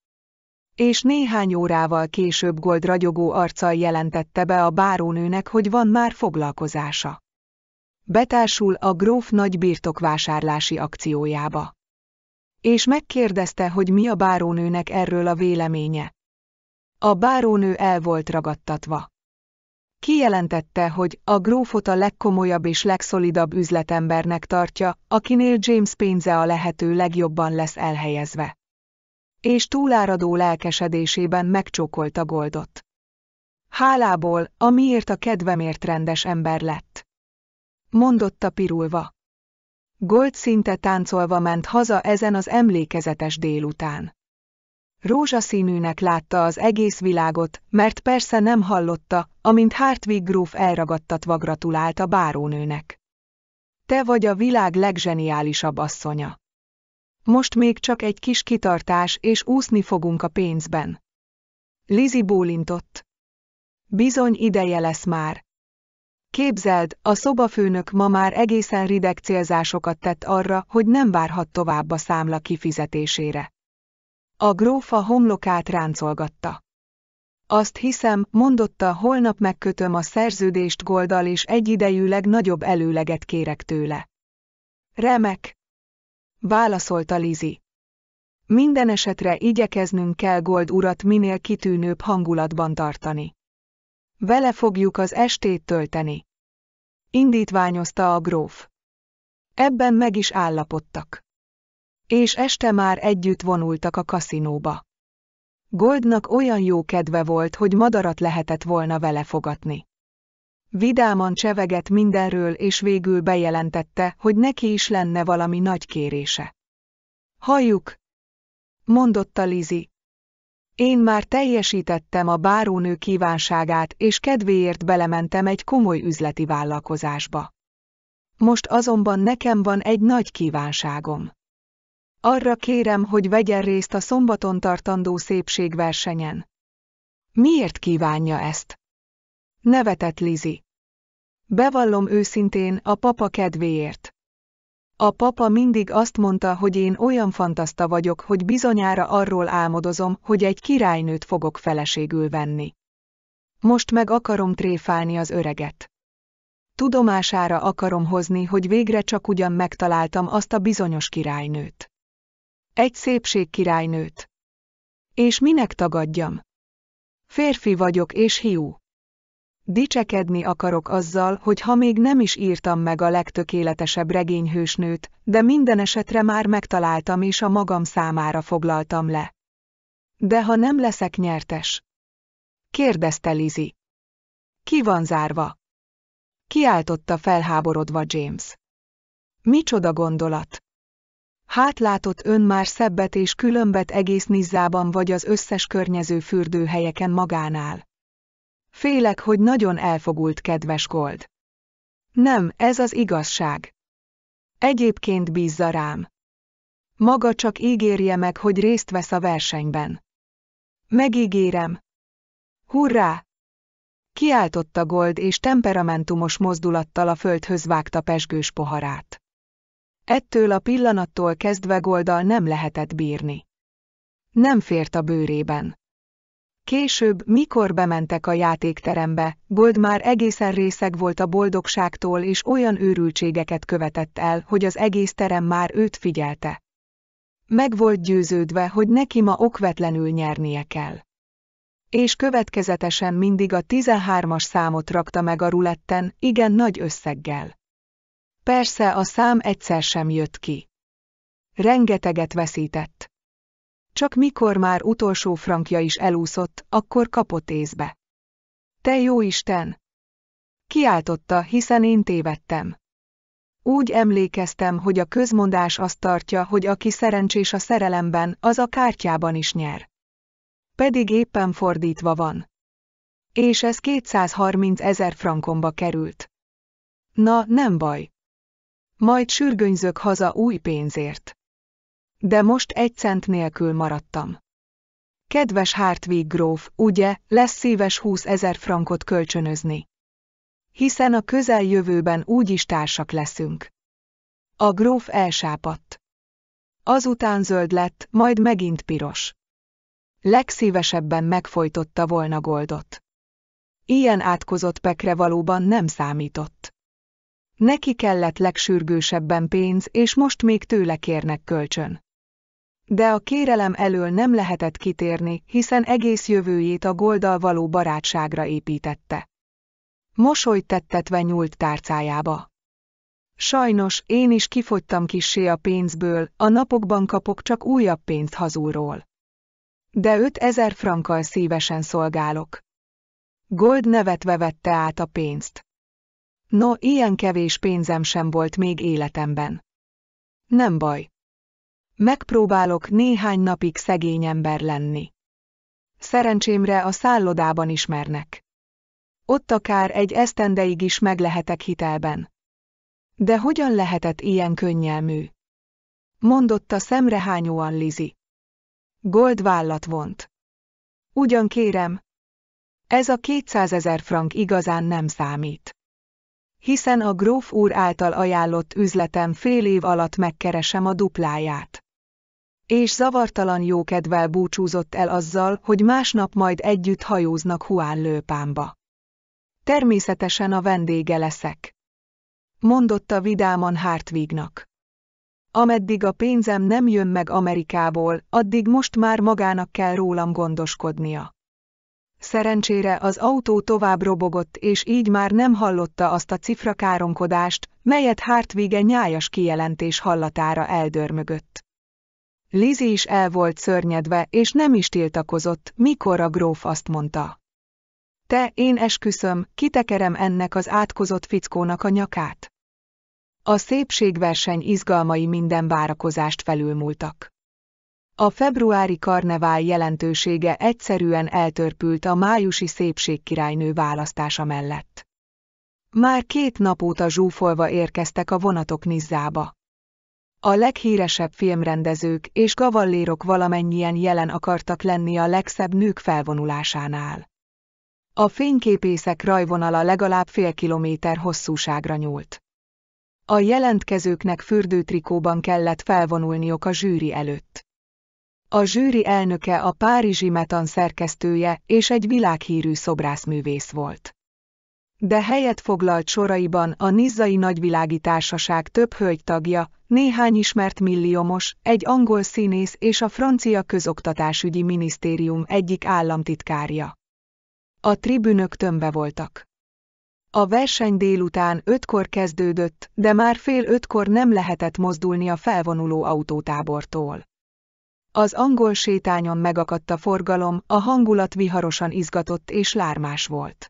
És néhány órával később Gold ragyogó arccal jelentette be a bárónőnek, hogy van már foglalkozása. Betársul a gróf nagy birtokvásárlási akciójába és megkérdezte, hogy mi a bárónőnek erről a véleménye. A bárónő el volt ragadtatva. Kijelentette, hogy a grófot a legkomolyabb és legszolidabb üzletembernek tartja, akinél James pénze a lehető legjobban lesz elhelyezve. És túláradó lelkesedésében megcsókolta Goldot. Hálából, amiért a kedvemért rendes ember lett. Mondotta pirulva. Gold szinte táncolva ment haza ezen az emlékezetes délután. Rózsaszínűnek látta az egész világot, mert persze nem hallotta, amint Hartwig gróf elragadtatva gratulált a bárónőnek. Te vagy a világ legzseniálisabb asszonya. Most még csak egy kis kitartás, és úszni fogunk a pénzben. Lizi bólintott. Bizony ideje lesz már, Képzeld, a szobafőnök ma már egészen rideg célzásokat tett arra, hogy nem várhat tovább a számla kifizetésére. A grófa homlokát ráncolgatta. Azt hiszem, mondotta, holnap megkötöm a szerződést Goldal és egyidejűleg nagyobb előleget kérek tőle. Remek! Válaszolta Lizi. Minden esetre igyekeznünk kell Gold urat minél kitűnőbb hangulatban tartani. Vele fogjuk az estét tölteni. Indítványozta a gróf. Ebben meg is állapodtak. És este már együtt vonultak a kaszinóba. Goldnak olyan jó kedve volt, hogy madarat lehetett volna vele fogatni. Vidáman cseveget mindenről, és végül bejelentette, hogy neki is lenne valami nagy kérése. Halljuk! Mondotta Lizi, én már teljesítettem a bárónő kívánságát, és kedvéért belementem egy komoly üzleti vállalkozásba. Most azonban nekem van egy nagy kívánságom. Arra kérem, hogy vegyen részt a szombaton tartandó szépségversenyen. Miért kívánja ezt? Nevetett Lizi. Bevallom őszintén, a papa kedvéért. A papa mindig azt mondta, hogy én olyan fantaszta vagyok, hogy bizonyára arról álmodozom, hogy egy királynőt fogok feleségül venni. Most meg akarom tréfálni az öreget. Tudomására akarom hozni, hogy végre csak ugyan megtaláltam azt a bizonyos királynőt. Egy szépség királynőt. És minek tagadjam? Férfi vagyok és hiú. Dicsekedni akarok azzal, hogy ha még nem is írtam meg a legtökéletesebb regényhősnőt, de minden esetre már megtaláltam és a magam számára foglaltam le. De ha nem leszek nyertes? Kérdezte Lizi. Ki van zárva? Kiáltotta felháborodva James. Micsoda gondolat! Hát látott ön már szebbet és különbet egész Nizzában vagy az összes környező fürdőhelyeken magánál. Félek, hogy nagyon elfogult kedves Gold. Nem, ez az igazság. Egyébként bízza rám. Maga csak ígérje meg, hogy részt vesz a versenyben. Megígérem. Hurrá! Kiáltotta Gold és temperamentumos mozdulattal a földhöz vágta pesgős poharát. Ettől a pillanattól kezdve Goldal nem lehetett bírni. Nem fért a bőrében. Később, mikor bementek a játékterembe, Gold már egészen részeg volt a boldogságtól és olyan őrültségeket követett el, hogy az egész terem már őt figyelte. Meg volt győződve, hogy neki ma okvetlenül nyernie kell. És következetesen mindig a 13-as számot rakta meg a ruletten, igen nagy összeggel. Persze a szám egyszer sem jött ki. Rengeteget veszített. Csak mikor már utolsó frankja is elúszott, akkor kapott észbe. Te jó Isten! Kiáltotta, hiszen én tévedtem. Úgy emlékeztem, hogy a közmondás azt tartja, hogy aki szerencsés a szerelemben, az a kártyában is nyer. Pedig éppen fordítva van. És ez 230 ezer frankomba került. Na, nem baj. Majd sürgönyzök haza új pénzért de most egy cent nélkül maradtam. Kedves Hartwig gróf, ugye, lesz szíves 20 ezer frankot kölcsönözni? Hiszen a közeljövőben úgyis társak leszünk. A gróf elsápadt. Azután zöld lett, majd megint piros. Legszívesebben megfojtotta volna Goldot. Ilyen átkozott pekre valóban nem számított. Neki kellett legsürgősebben pénz, és most még tőle kérnek kölcsön. De a kérelem elől nem lehetett kitérni, hiszen egész jövőjét a Goldal való barátságra építette. Mosoly tettetve nyúlt tárcájába. Sajnos, én is kifogytam kissé a pénzből, a napokban kapok csak újabb pénzt hazúról. De 5000 frankkal szívesen szolgálok. Gold nevetve vette át a pénzt. No, ilyen kevés pénzem sem volt még életemben. Nem baj, Megpróbálok néhány napig szegény ember lenni. Szerencsémre a szállodában ismernek. Ott akár egy esztendeig is meglehetek hitelben. De hogyan lehetett ilyen könnyelmű? Mondotta szemrehányóan Lizi. Gold vállat vont. Ugyan kérem, ez a 200 ezer frank igazán nem számít. Hiszen a gróf úr által ajánlott üzletem fél év alatt megkeresem a dupláját és zavartalan jókedvel búcsúzott el azzal, hogy másnap majd együtt hajóznak lőpámba. Természetesen a vendége leszek. Mondotta vidáman Hartwignak. Ameddig a pénzem nem jön meg Amerikából, addig most már magának kell rólam gondoskodnia. Szerencsére az autó tovább robogott, és így már nem hallotta azt a cifrakáronkodást, melyet Hartwige nyájas kijelentés hallatára eldörmögött. Lizi is el volt szörnyedve, és nem is tiltakozott, mikor a gróf azt mondta. Te, én esküszöm, kitekerem ennek az átkozott fickónak a nyakát. A szépségverseny izgalmai minden várakozást felülmúltak. A februári karnevál jelentősége egyszerűen eltörpült a májusi szépségkirálynő választása mellett. Már két nap óta zsúfolva érkeztek a vonatok Nizzába. A leghíresebb filmrendezők és kavallérok valamennyien jelen akartak lenni a legszebb nők felvonulásánál. A fényképészek rajvonala legalább fél kilométer hosszúságra nyúlt. A jelentkezőknek fürdőtrikóban kellett felvonulniok a zsűri előtt. A zsűri elnöke a Párizsi Metan szerkesztője és egy világhírű szobrászművész volt de helyet foglalt soraiban a Nizzai Nagyvilági Társaság több hölgytagja, néhány ismert milliomos, egy angol színész és a francia közoktatásügyi minisztérium egyik államtitkárja. A tribünök tömbe voltak. A verseny délután ötkor kezdődött, de már fél ötkor nem lehetett mozdulni a felvonuló autótábortól. Az angol sétányon megakadt a forgalom, a hangulat viharosan izgatott és lármás volt.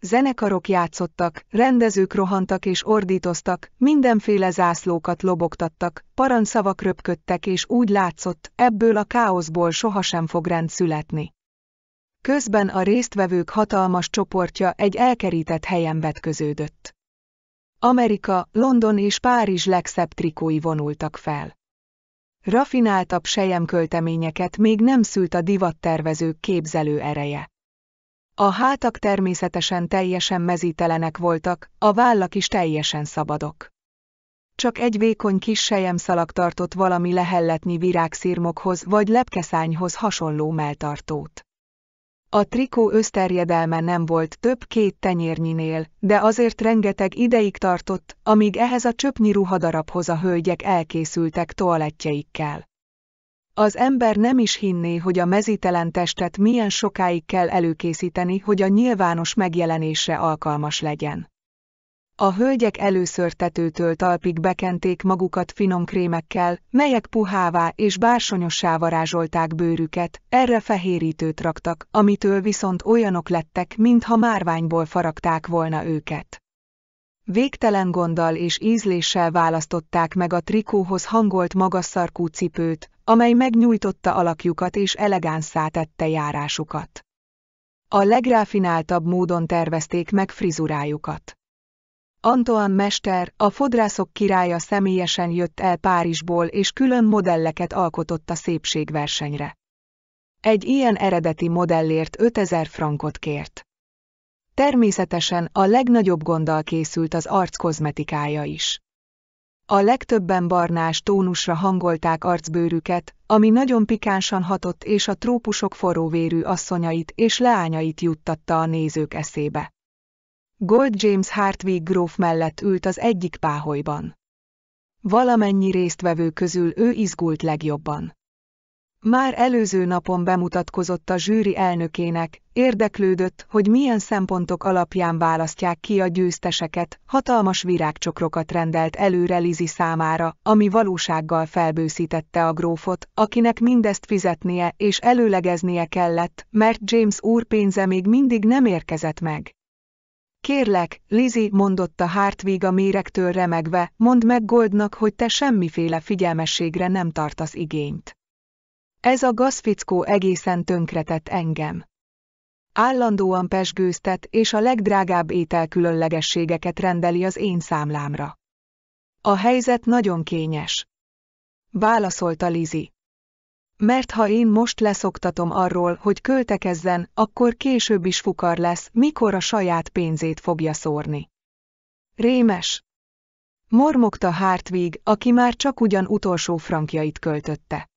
Zenekarok játszottak, rendezők rohantak és ordítoztak, mindenféle zászlókat lobogtattak, paranszavak röpködtek és úgy látszott, ebből a káoszból sohasem fog rend születni. Közben a résztvevők hatalmas csoportja egy elkerített helyen vetköződött. Amerika, London és Párizs legszebb trikói vonultak fel. Rafináltabb sejemkölteményeket még nem szült a divattervezők képzelő ereje. A hátak természetesen teljesen mezítelenek voltak, a vállak is teljesen szabadok. Csak egy vékony kis sejemszalag tartott valami lehelletni virágszirmokhoz vagy lepkeszányhoz hasonló melltartót. A trikó összterjedelme nem volt több két tenyérnyinél, de azért rengeteg ideig tartott, amíg ehhez a csöpnyi ruhadarabhoz a hölgyek elkészültek toalettjeikkel. Az ember nem is hinné, hogy a mezítelen testet milyen sokáig kell előkészíteni, hogy a nyilvános megjelenésre alkalmas legyen. A hölgyek először tetőtől talpig bekenték magukat finom krémekkel, melyek puhává és bársonyossá varázsolták bőrüket, erre fehérítőt raktak, amitől viszont olyanok lettek, mintha márványból faragták volna őket. Végtelen gonddal és ízléssel választották meg a trikóhoz hangolt magasszarkú cipőt, amely megnyújtotta alakjukat és elegánszá tette járásukat. A legráfináltabb módon tervezték meg frizurájukat. Antoine Mester, a fodrászok királya személyesen jött el Párizsból és külön modelleket alkotott a szépségversenyre. Egy ilyen eredeti modellért 5000 frankot kért. Természetesen a legnagyobb gonddal készült az arckozmetikája is. A legtöbben barnás tónusra hangolták arcbőrüket, ami nagyon pikánsan hatott és a trópusok forróvérű asszonyait és leányait juttatta a nézők eszébe. Gold James Hartwig gróf mellett ült az egyik páholyban. Valamennyi résztvevő közül ő izgult legjobban. Már előző napon bemutatkozott a zsűri elnökének, érdeklődött, hogy milyen szempontok alapján választják ki a győzteseket, hatalmas virágcsokrokat rendelt előre Lizi számára, ami valósággal felbőszítette a grófot, akinek mindezt fizetnie és előlegeznie kellett, mert James úr pénze még mindig nem érkezett meg. Kérlek, Lizi, mondotta Hartwig a méregtől remegve, mondd meg Goldnak, hogy te semmiféle figyelmességre nem tartasz igényt. Ez a gazfickó egészen tönkretett engem. Állandóan pesgőztet és a legdrágább ételkülönlegességeket rendeli az én számlámra. A helyzet nagyon kényes. Válaszolta Lizi. Mert ha én most leszoktatom arról, hogy költekezzen, akkor később is fukar lesz, mikor a saját pénzét fogja szórni. Rémes. Mormogta Hartwig, aki már csak ugyan utolsó frankjait költötte.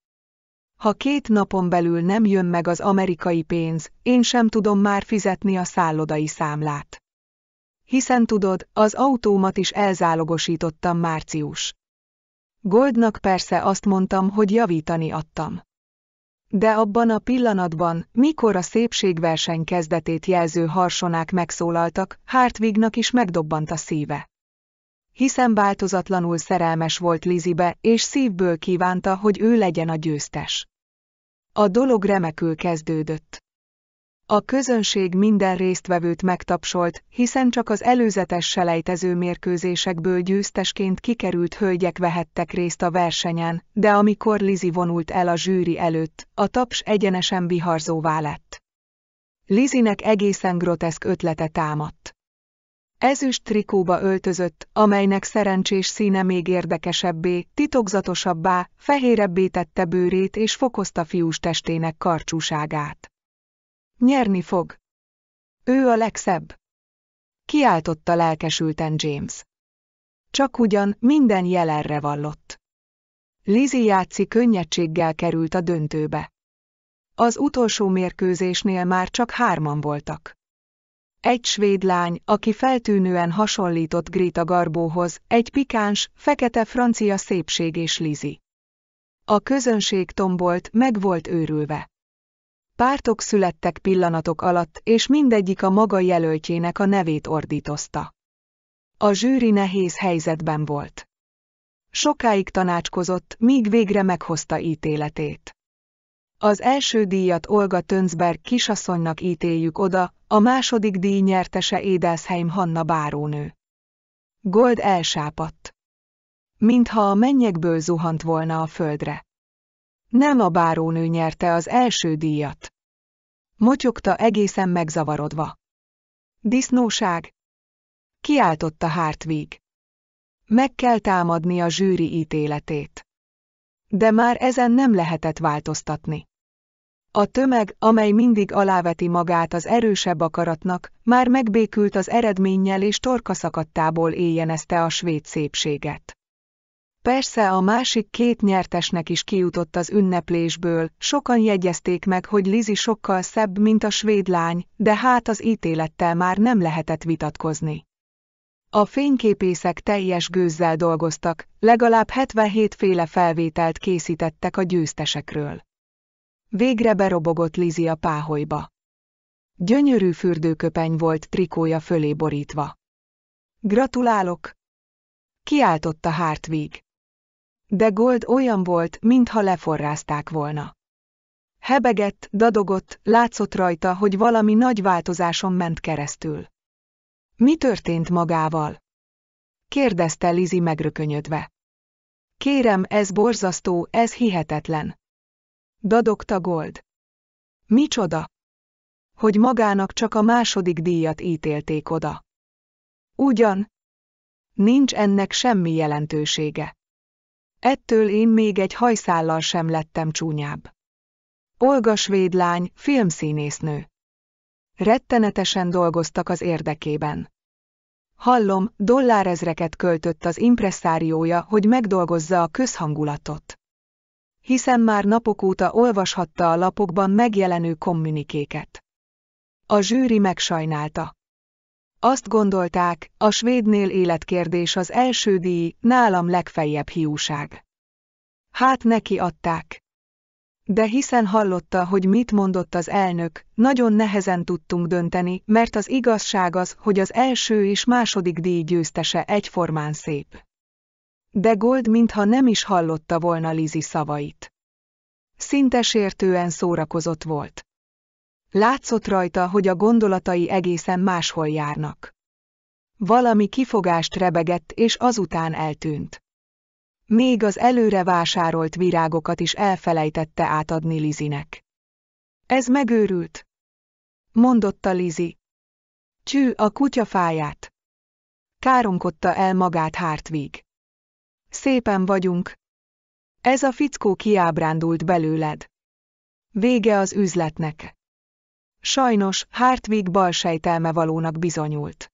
Ha két napon belül nem jön meg az amerikai pénz, én sem tudom már fizetni a szállodai számlát. Hiszen tudod, az autómat is elzálogosítottam március. Goldnak persze azt mondtam, hogy javítani adtam. De abban a pillanatban, mikor a szépségverseny kezdetét jelző harsonák megszólaltak, Hartwignak is megdobbant a szíve hiszen változatlanul szerelmes volt Lizibe, és szívből kívánta, hogy ő legyen a győztes. A dolog remekül kezdődött. A közönség minden résztvevőt megtapsolt, hiszen csak az előzetes selejtező mérkőzésekből győztesként kikerült hölgyek vehettek részt a versenyen, de amikor Lizi vonult el a zsűri előtt, a taps egyenesen viharzóvá lett. Lizinek egészen groteszk ötlete támadt. Ezüst trikóba öltözött, amelynek szerencsés színe még érdekesebbé, titokzatosabbá, fehérebbé tette bőrét és fokozta fiús testének karcsúságát. Nyerni fog. Ő a legszebb. Kiáltotta lelkesülten James. Csak ugyan minden jelenre vallott. Lizzie játszi könnyedséggel került a döntőbe. Az utolsó mérkőzésnél már csak hárman voltak. Egy svéd lány, aki feltűnően hasonlított Greta Garbóhoz, egy pikáns, fekete francia szépség és Lizi. A közönség tombolt, meg volt őrülve. Pártok születtek pillanatok alatt, és mindegyik a maga jelöltjének a nevét ordítozta. A zsűri nehéz helyzetben volt. Sokáig tanácskozott, míg végre meghozta ítéletét. Az első díjat Olga Tönzberg kisasszonynak ítéljük oda, a második díj nyertese Édelsheim Hanna bárónő. Gold elsápadt. Mintha a mennyekből zuhant volna a földre. Nem a bárónő nyerte az első díjat. Motyogta egészen megzavarodva. Disznóság! Kiáltotta Hartwig. Meg kell támadni a zsűri ítéletét. De már ezen nem lehetett változtatni. A tömeg, amely mindig aláveti magát az erősebb akaratnak, már megbékült az eredménnyel és torkaszakadtából éljenezte a svéd szépséget. Persze a másik két nyertesnek is kijutott az ünneplésből, sokan jegyezték meg, hogy Lizi sokkal szebb, mint a svéd lány, de hát az ítélettel már nem lehetett vitatkozni. A fényképészek teljes gőzzel dolgoztak, legalább 77 féle felvételt készítettek a győztesekről. Végre berobogott Lizi a páholyba. Gyönyörű fürdőköpeny volt trikója fölé borítva. Gratulálok! Kiáltotta Hartwig. De Gold olyan volt, mintha leforrázták volna. Hebegett, dadogott, látszott rajta, hogy valami nagy változáson ment keresztül. Mi történt magával? kérdezte Lizi megrökönyödve. Kérem, ez borzasztó, ez hihetetlen. Dadogta Gold. Micsoda? Hogy magának csak a második díjat ítélték oda. Ugyan? Nincs ennek semmi jelentősége. Ettől én még egy hajszállal sem lettem csúnyább. Olga svédlány, filmszínésznő. Rettenetesen dolgoztak az érdekében. Hallom, dollárezreket költött az impresszáriója, hogy megdolgozza a közhangulatot hiszen már napok óta olvashatta a lapokban megjelenő kommunikéket. A zsűri megsajnálta. Azt gondolták, a svédnél életkérdés az első díj, nálam legfeljebb hiúság. Hát neki adták. De hiszen hallotta, hogy mit mondott az elnök, nagyon nehezen tudtunk dönteni, mert az igazság az, hogy az első és második díj győztese egyformán szép. De Gold mintha nem is hallotta volna Lizi szavait. Szinte sértően szórakozott volt. Látszott rajta, hogy a gondolatai egészen máshol járnak. Valami kifogást rebegett, és azután eltűnt. Még az előre vásárolt virágokat is elfelejtette átadni Lizinek. Ez megőrült, mondotta Lizi. Csű a kutyafáját. Káromkodta el magát Hartwig. Szépen vagyunk. Ez a fickó kiábrándult belőled. Vége az üzletnek. Sajnos Hartwig balsejtelme valónak bizonyult.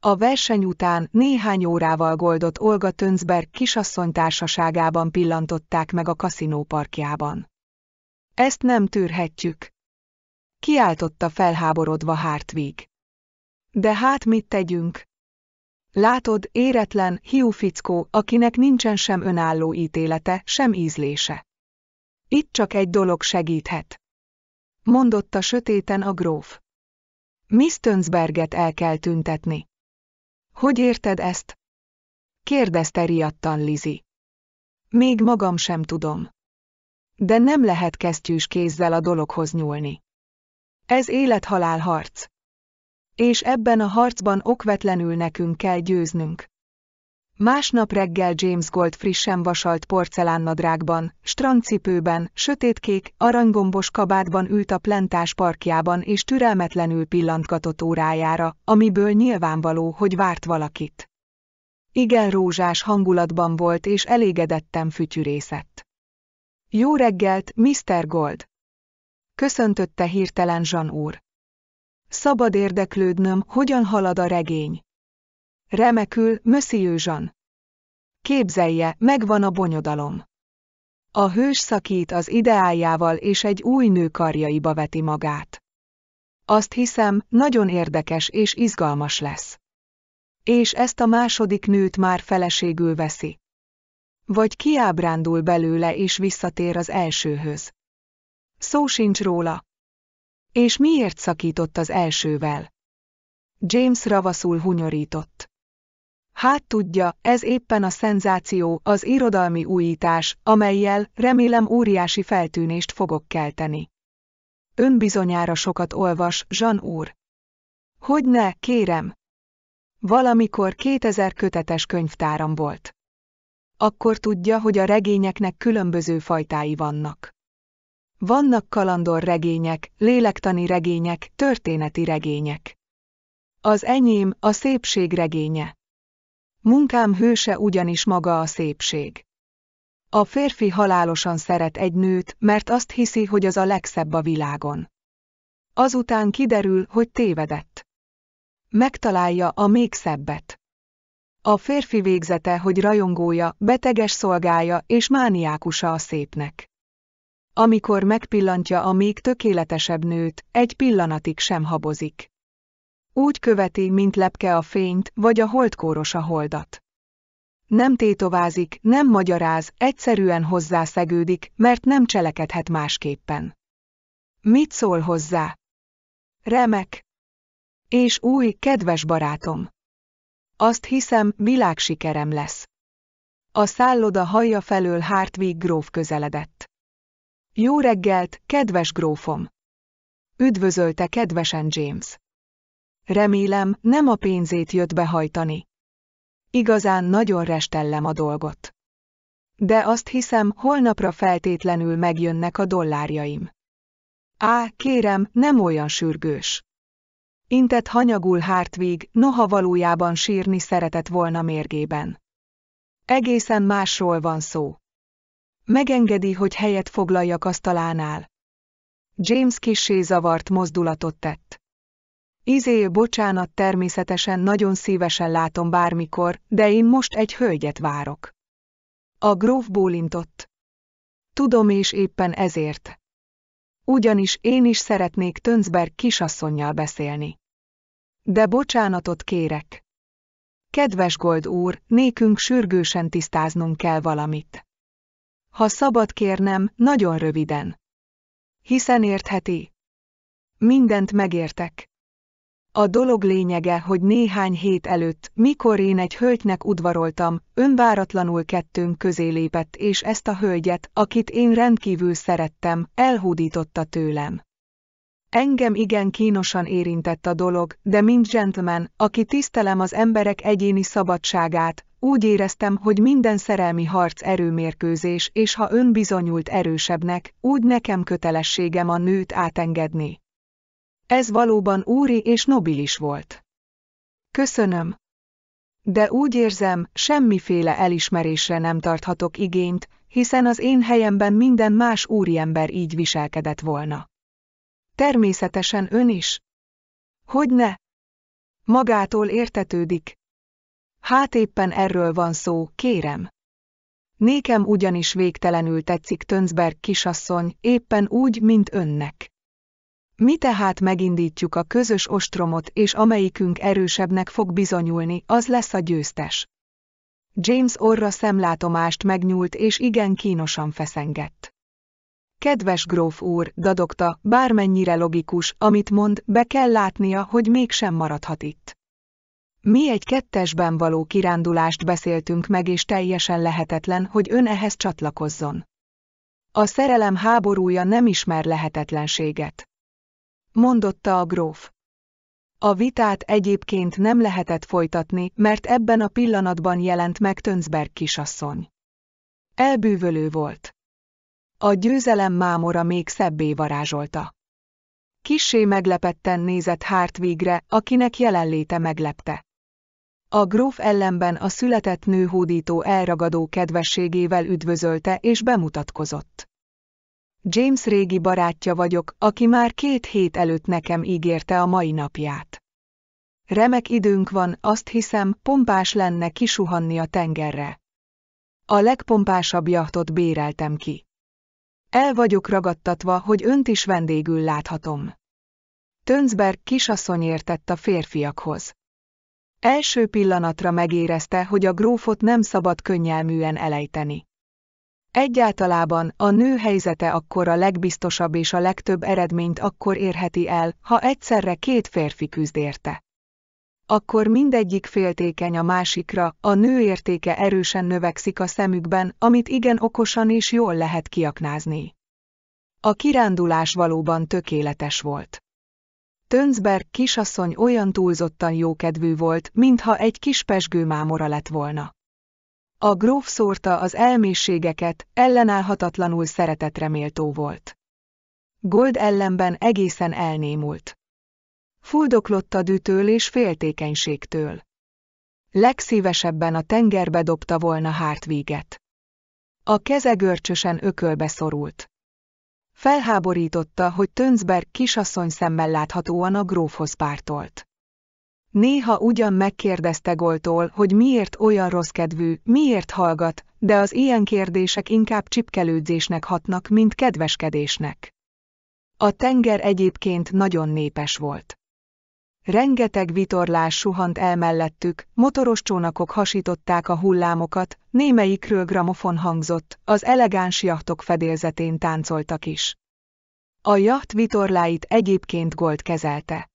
A verseny után néhány órával goldott Olga Tönzberg kisasszony társaságában pillantották meg a kaszinó parkjában. Ezt nem tűrhetjük. Kiáltotta felháborodva Hartwig. De hát mit tegyünk? Látod, éretlen, hiú fickó, akinek nincsen sem önálló ítélete, sem ízlése. Itt csak egy dolog segíthet. Mondotta sötéten a gróf. Tönzberget el kell tüntetni. Hogy érted ezt? Kérdezte riadtan Lizi. Még magam sem tudom. De nem lehet kesztyűs kézzel a dologhoz nyúlni. Ez élethalál harc és ebben a harcban okvetlenül nekünk kell győznünk. Másnap reggel James Gold frissen vasalt porcelánnadrágban, strandcipőben, sötétkék, aranygombos kabátban ült a plentás parkjában és türelmetlenül pillantgatott órájára, amiből nyilvánvaló, hogy várt valakit. Igen rózsás hangulatban volt és elégedettem fütyűrészett. Jó reggelt, Mr. Gold! Köszöntötte hirtelen Zsan úr. Szabad érdeklődnöm, hogyan halad a regény. Remekül, Monsieur Jean. Képzelje, megvan a bonyodalom. A hős szakít az ideájával és egy új nő karjaiba veti magát. Azt hiszem, nagyon érdekes és izgalmas lesz. És ezt a második nőt már feleségül veszi. Vagy kiábrándul belőle és visszatér az elsőhöz. Szó sincs róla, és miért szakított az elsővel? James ravaszul hunyorított. Hát tudja, ez éppen a szenzáció, az irodalmi újítás, amelyel, remélem óriási feltűnést fogok kelteni. Ön bizonyára sokat olvas, Jean úr. Hogyne, kérem. Valamikor 2000 kötetes könyvtáram volt. Akkor tudja, hogy a regényeknek különböző fajtái vannak. Vannak kalandor regények, lélektani regények, történeti regények. Az enyém a szépség regénye. Munkám hőse ugyanis maga a szépség. A férfi halálosan szeret egy nőt, mert azt hiszi, hogy az a legszebb a világon. Azután kiderül, hogy tévedett. Megtalálja a még szebbet. A férfi végzete, hogy rajongója, beteges szolgája és mániákusa a szépnek. Amikor megpillantja a még tökéletesebb nőt, egy pillanatig sem habozik. Úgy követi, mint lepke a fényt, vagy a holdkóros a holdat. Nem tétovázik, nem magyaráz, egyszerűen hozzászegődik, mert nem cselekedhet másképpen. Mit szól hozzá? Remek! És új, kedves barátom! Azt hiszem, világsikerem lesz. A szálloda haja felől Hartwig gróf közeledett. Jó reggelt, kedves grófom! Üdvözölte kedvesen James. Remélem, nem a pénzét jött behajtani. Igazán nagyon restellem a dolgot. De azt hiszem, holnapra feltétlenül megjönnek a dollárjaim. Á, kérem, nem olyan sürgős. Intett hanyagul Hartwig, noha valójában sírni szeretett volna mérgében. Egészen másról van szó. Megengedi, hogy helyet foglaljak asztalánál. James kissé zavart mozdulatot tett. Izé, bocsánat, természetesen nagyon szívesen látom bármikor, de én most egy hölgyet várok. A gróf bólintott. Tudom és éppen ezért. Ugyanis én is szeretnék Tönzberg kisasszonynal beszélni. De bocsánatot kérek. Kedves Gold úr, nékünk sürgősen tisztáznunk kell valamit. Ha szabad kérnem, nagyon röviden. Hiszen értheti. Mindent megértek. A dolog lényege, hogy néhány hét előtt, mikor én egy hölgynek udvaroltam, önváratlanul kettőnk közé lépett, és ezt a hölgyet, akit én rendkívül szerettem, elhúdította tőlem. Engem igen kínosan érintett a dolog, de mint gentleman, aki tisztelem az emberek egyéni szabadságát, úgy éreztem, hogy minden szerelmi harc erőmérkőzés, és ha ön bizonyult erősebbnek, úgy nekem kötelességem a nőt átengedni. Ez valóban úri és nobilis volt. Köszönöm. De úgy érzem, semmiféle elismerésre nem tarthatok igényt, hiszen az én helyemben minden más úriember így viselkedett volna. Természetesen ön is. Hogy ne? Magától értetődik, Hát éppen erről van szó, kérem. Nékem ugyanis végtelenül tetszik Tönzberg kisasszony, éppen úgy, mint önnek. Mi tehát megindítjuk a közös ostromot, és amelyikünk erősebbnek fog bizonyulni, az lesz a győztes. James orra szemlátomást megnyúlt, és igen kínosan feszengett. Kedves gróf úr, dadogta, bármennyire logikus, amit mond, be kell látnia, hogy mégsem maradhat itt. Mi egy kettesben való kirándulást beszéltünk meg és teljesen lehetetlen, hogy ön ehhez csatlakozzon. A szerelem háborúja nem ismer lehetetlenséget. Mondotta a gróf. A vitát egyébként nem lehetett folytatni, mert ebben a pillanatban jelent meg Tönzberg kisasszony. Elbűvölő volt. A győzelem mámora még szebbé varázsolta. Kissé meglepetten nézett Hartwigre, akinek jelenléte meglepte. A gróf ellenben a született nőhódító elragadó kedvességével üdvözölte és bemutatkozott. James régi barátja vagyok, aki már két hét előtt nekem ígérte a mai napját. Remek időnk van, azt hiszem, pompás lenne kisuhanni a tengerre. A legpompásabb jachtot béreltem ki. El vagyok ragadtatva, hogy önt is vendégül láthatom. Tönzberg kisasszony értett a férfiakhoz. Első pillanatra megérezte, hogy a grófot nem szabad könnyelműen elejteni. Egyáltalában a nő helyzete akkor a legbiztosabb és a legtöbb eredményt akkor érheti el, ha egyszerre két férfi küzd érte. Akkor mindegyik féltékeny a másikra, a nő értéke erősen növekszik a szemükben, amit igen okosan és jól lehet kiaknázni. A kirándulás valóban tökéletes volt. Tönzberg kisasszony olyan túlzottan jókedvű volt, mintha egy kis pesgő mámora lett volna. A gróf szórta az elmészségeket, ellenállhatatlanul szeretetre méltó volt. Gold ellenben egészen elnémult. Fuldoklott a dűtől és féltékenységtől. Legszívesebben a tengerbe dobta volna Hartwiget. A keze görcsösen ökölbe szorult. Felháborította, hogy Tönzberg kisasszony szemmel láthatóan a grófhoz pártolt. Néha ugyan megkérdezte Goltól, hogy miért olyan rossz kedvű, miért hallgat, de az ilyen kérdések inkább csipkelődzésnek hatnak, mint kedveskedésnek. A tenger egyébként nagyon népes volt. Rengeteg vitorlás suhant el mellettük, motoros csónakok hasították a hullámokat, némelyikről gramofon hangzott, az elegáns jachtok fedélzetén táncoltak is. A jacht vitorláit egyébként Gold kezelte.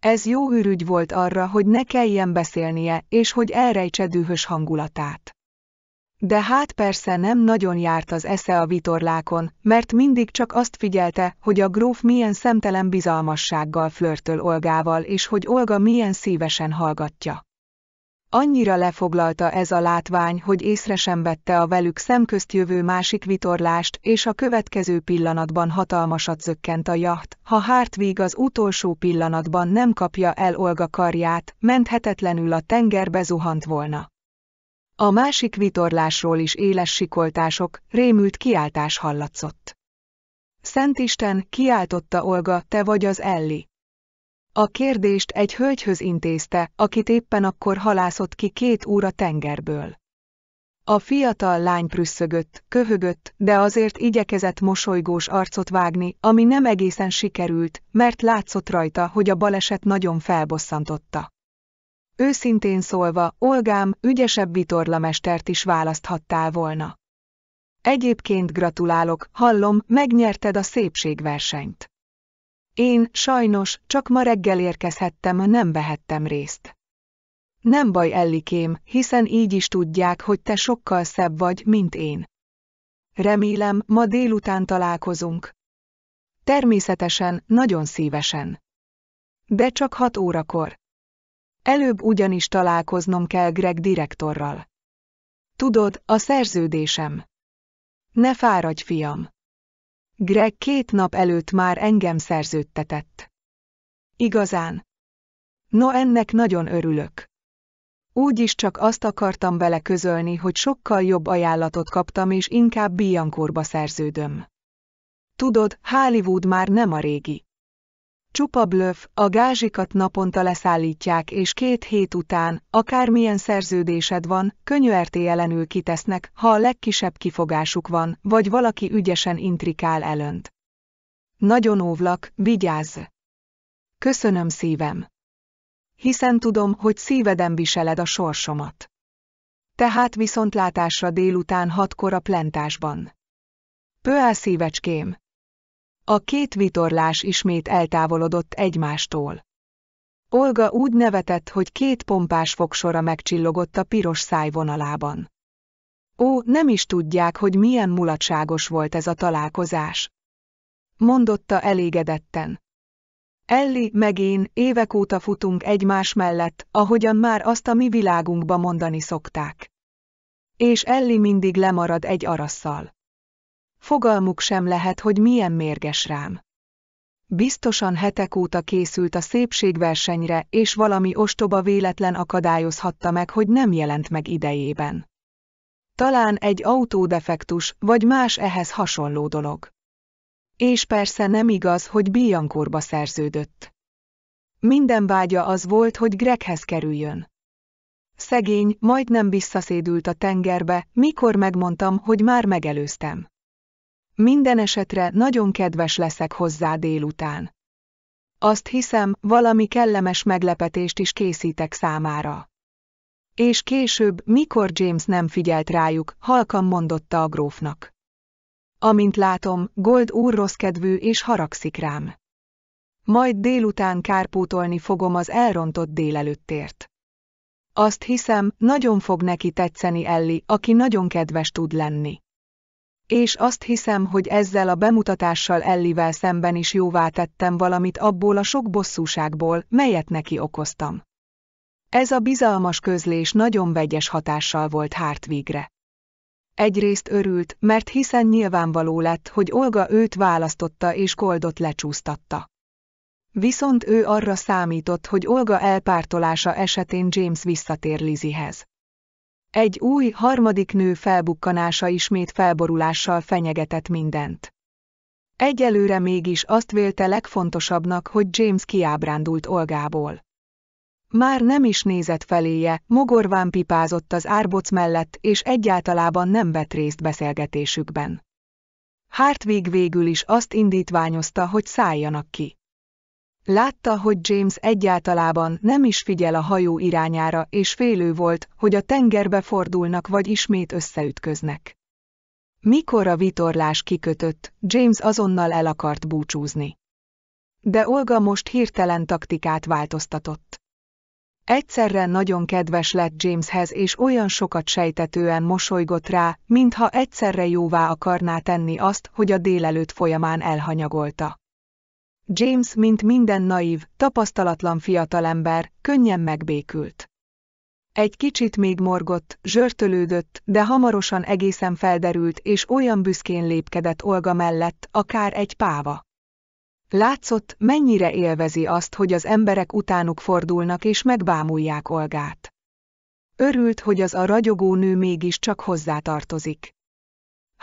Ez jó ürügy volt arra, hogy ne kelljen beszélnie, és hogy elrejtse dühös hangulatát. De hát persze nem nagyon járt az esze a vitorlákon, mert mindig csak azt figyelte, hogy a gróf milyen szemtelen bizalmassággal flörtöl Olgával és hogy Olga milyen szívesen hallgatja. Annyira lefoglalta ez a látvány, hogy észre sem vette a velük szemközt jövő másik vitorlást, és a következő pillanatban hatalmasat zökkent a jacht. Ha Hartwig az utolsó pillanatban nem kapja el Olga karját, menthetetlenül a tengerbe zuhant volna. A másik vitorlásról is éles sikoltások, rémült kiáltás hallatszott. Szent Isten! kiáltotta Olga, te vagy az Elli. A kérdést egy hölgyhöz intézte, akit éppen akkor halászott ki két óra tengerből. A fiatal lány prüsszögött, köhögött, de azért igyekezett mosolygós arcot vágni, ami nem egészen sikerült, mert látszott rajta, hogy a baleset nagyon felbosszantotta. Őszintén szólva, Olgám, ügyesebb vitorlamestert is választhattál volna. Egyébként gratulálok, hallom, megnyerted a szépségversenyt. Én, sajnos, csak ma reggel érkezhettem, nem vehettem részt. Nem baj, Ellikém, hiszen így is tudják, hogy te sokkal szebb vagy, mint én. Remélem, ma délután találkozunk. Természetesen, nagyon szívesen. De csak hat órakor. Előbb ugyanis találkoznom kell Greg direktorral. Tudod, a szerződésem. Ne fáradj, fiam. Greg két nap előtt már engem szerződtetett. Igazán. No ennek nagyon örülök. Úgy is csak azt akartam vele közölni, hogy sokkal jobb ajánlatot kaptam, és inkább Biancorba szerződöm. Tudod, Hollywood már nem a régi. Csupa blöf, a gázsikat naponta leszállítják és két hét után, akármilyen szerződésed van, könyörtéjelenül kitesznek, ha a legkisebb kifogásuk van, vagy valaki ügyesen intrikál elönt. Nagyon óvlak, vigyázz! Köszönöm szívem! Hiszen tudom, hogy szíveden viseled a sorsomat. Tehát viszontlátásra délután hatkor a plentásban. Pöál szívecském! A két vitorlás ismét eltávolodott egymástól. Olga úgy nevetett, hogy két pompás fogsora megcsillogott a piros szájvonalában. Ó, nem is tudják, hogy milyen mulatságos volt ez a találkozás. Mondotta elégedetten. Elli meg én évek óta futunk egymás mellett, ahogyan már azt a mi világunkba mondani szokták. És Elli mindig lemarad egy arasszal. Fogalmuk sem lehet, hogy milyen mérges rám. Biztosan hetek óta készült a szépségversenyre, és valami ostoba véletlen akadályozhatta meg, hogy nem jelent meg idejében. Talán egy autódefektus, vagy más ehhez hasonló dolog. És persze nem igaz, hogy Biancorba szerződött. Minden vágya az volt, hogy Greghez kerüljön. Szegény, majdnem visszaszédült a tengerbe, mikor megmondtam, hogy már megelőztem. Minden esetre nagyon kedves leszek hozzá délután. Azt hiszem, valami kellemes meglepetést is készítek számára. És később, mikor James nem figyelt rájuk, halkan mondotta a grófnak. Amint látom, Gold úr kedvű és haragszik rám. Majd délután kárpótolni fogom az elrontott délelőttért. Azt hiszem, nagyon fog neki tetszeni Elli, aki nagyon kedves tud lenni és azt hiszem, hogy ezzel a bemutatással Ellivel szemben is jóvá tettem valamit abból a sok bosszúságból, melyet neki okoztam. Ez a bizalmas közlés nagyon vegyes hatással volt Hartwigre. Egyrészt örült, mert hiszen nyilvánvaló lett, hogy Olga őt választotta és Koldot lecsúsztatta. Viszont ő arra számított, hogy Olga elpártolása esetén James visszatér Lizihez. Egy új, harmadik nő felbukkanása ismét felborulással fenyegetett mindent. Egyelőre mégis azt vélte legfontosabbnak, hogy James kiábrándult Olgából. Már nem is nézett feléje, mogorván pipázott az árboc mellett, és egyáltalában nem vett részt beszélgetésükben. Hartwig végül is azt indítványozta, hogy szálljanak ki. Látta, hogy James egyáltalában nem is figyel a hajó irányára, és félő volt, hogy a tengerbe fordulnak vagy ismét összeütköznek. Mikor a vitorlás kikötött, James azonnal el akart búcsúzni. De Olga most hirtelen taktikát változtatott. Egyszerre nagyon kedves lett Jameshez és olyan sokat sejtetően mosolygott rá, mintha egyszerre jóvá akarná tenni azt, hogy a délelőtt folyamán elhanyagolta. James, mint minden naív, tapasztalatlan fiatalember, könnyen megbékült. Egy kicsit még morgott, zsörtölődött, de hamarosan egészen felderült, és olyan büszkén lépkedett Olga mellett, akár egy páva. Látszott, mennyire élvezi azt, hogy az emberek utánuk fordulnak és megbámulják Olgát. Örült, hogy az a ragyogó nő mégiscsak hozzátartozik.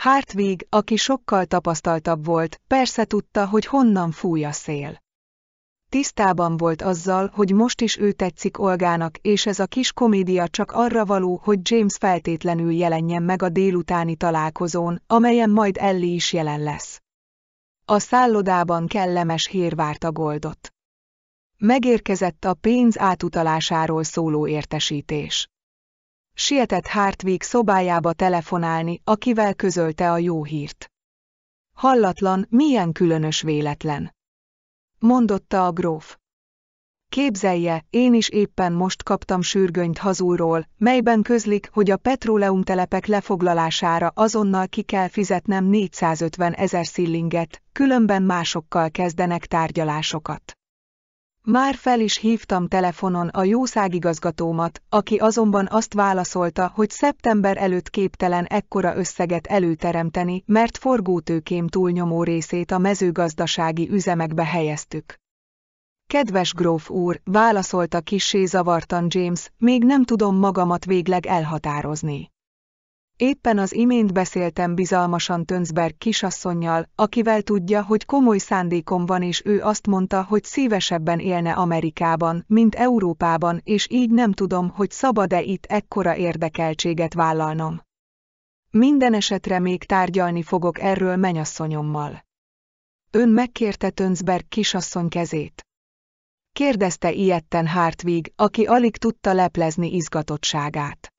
Hartwig, aki sokkal tapasztaltabb volt, persze tudta, hogy honnan fúj a szél. Tisztában volt azzal, hogy most is ő tetszik Olgának, és ez a kis komédia csak arra való, hogy James feltétlenül jelenjen meg a délutáni találkozón, amelyen majd Ellie is jelen lesz. A szállodában kellemes hír a Goldot. Megérkezett a pénz átutalásáról szóló értesítés sietett Hartwig szobájába telefonálni, akivel közölte a jó hírt. Hallatlan, milyen különös véletlen. Mondotta a gróf. Képzelje, én is éppen most kaptam sürgönyt hazúról, melyben közlik, hogy a petróleumtelepek lefoglalására azonnal ki kell fizetnem 450 ezer szillinget, különben másokkal kezdenek tárgyalásokat. Már fel is hívtam telefonon a jószágigazgatómat, aki azonban azt válaszolta, hogy szeptember előtt képtelen ekkora összeget előteremteni, mert forgótőkém túlnyomó részét a mezőgazdasági üzemekbe helyeztük. Kedves gróf úr, válaszolta kissé zavartan James, még nem tudom magamat végleg elhatározni. Éppen az imént beszéltem bizalmasan Tönzberg kisasszonnyal, akivel tudja, hogy komoly szándékom van és ő azt mondta, hogy szívesebben élne Amerikában, mint Európában, és így nem tudom, hogy szabad-e itt ekkora érdekeltséget vállalnom. Minden esetre még tárgyalni fogok erről menyasszonyommal. Ön megkérte Tönzberg kisasszony kezét. Kérdezte ilyetten Hartwig, aki alig tudta leplezni izgatottságát.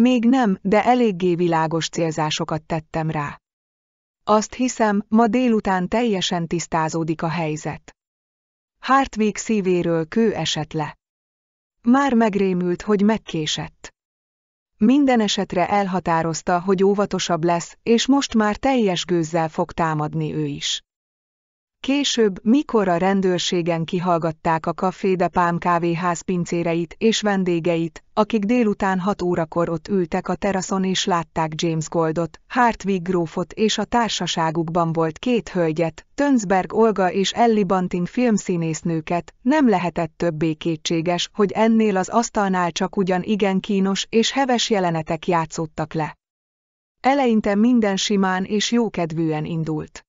Még nem, de eléggé világos célzásokat tettem rá. Azt hiszem, ma délután teljesen tisztázódik a helyzet. Hartwig szívéről kő esett le. Már megrémült, hogy megkésett. Minden esetre elhatározta, hogy óvatosabb lesz, és most már teljes gőzzel fog támadni ő is. Később, mikor a rendőrségen kihallgatták a Café de Pám kávéház pincéreit és vendégeit, akik délután hat órakor ott ültek a teraszon és látták James Goldot, Hartwig grófot és a társaságukban volt két hölgyet, Tönsberg Olga és Ellie Banting filmszínésznőket, nem lehetett többé kétséges, hogy ennél az asztalnál csak ugyan igen kínos és heves jelenetek játszottak le. Eleinte minden simán és jókedvűen indult.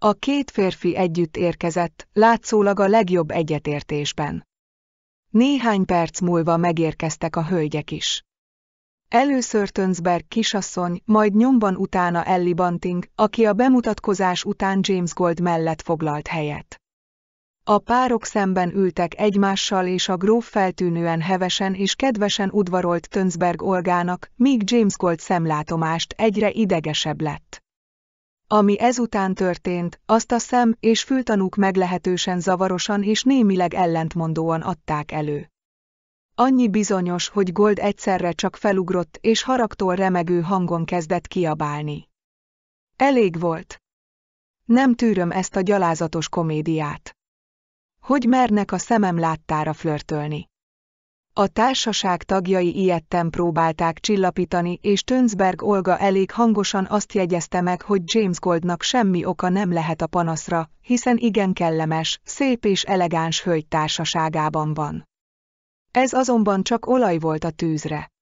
A két férfi együtt érkezett, látszólag a legjobb egyetértésben. Néhány perc múlva megérkeztek a hölgyek is. Először Tönzberg kisasszony, majd nyomban utána Ellie Banting, aki a bemutatkozás után James Gold mellett foglalt helyet. A párok szemben ültek egymással és a gróf feltűnően hevesen és kedvesen udvarolt Tönzberg Olgának, míg James Gold szemlátomást egyre idegesebb lett. Ami ezután történt, azt a szem és fültanúk meglehetősen zavarosan és némileg ellentmondóan adták elő. Annyi bizonyos, hogy Gold egyszerre csak felugrott és haragtól remegő hangon kezdett kiabálni. Elég volt. Nem tűröm ezt a gyalázatos komédiát. Hogy mernek a szemem láttára flörtölni? A társaság tagjai ilyetten próbálták csillapítani, és Tönsberg Olga elég hangosan azt jegyezte meg, hogy James Goldnak semmi oka nem lehet a panaszra, hiszen igen kellemes, szép és elegáns hölgy társaságában van. Ez azonban csak olaj volt a tűzre.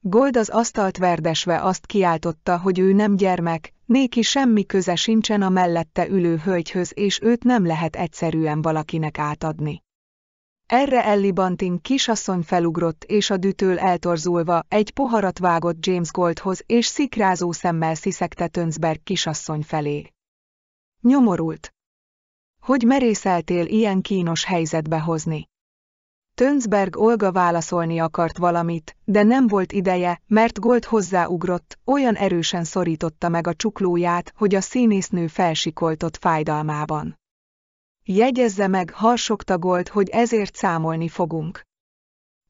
Gold az asztalt verdesve azt kiáltotta, hogy ő nem gyermek, néki semmi köze sincsen a mellette ülő hölgyhöz, és őt nem lehet egyszerűen valakinek átadni. Erre Ellie Banting kisasszony felugrott és a dűtől eltorzulva egy poharat vágott James Goldhoz és szikrázó szemmel sziszegte Tönzberg kisasszony felé. Nyomorult. Hogy merészeltél ilyen kínos helyzetbe hozni? Tönzberg Olga válaszolni akart valamit, de nem volt ideje, mert Gold hozzáugrott, olyan erősen szorította meg a csuklóját, hogy a színésznő felsikoltott fájdalmában. Jegyezze meg harsogtagolt, hogy ezért számolni fogunk.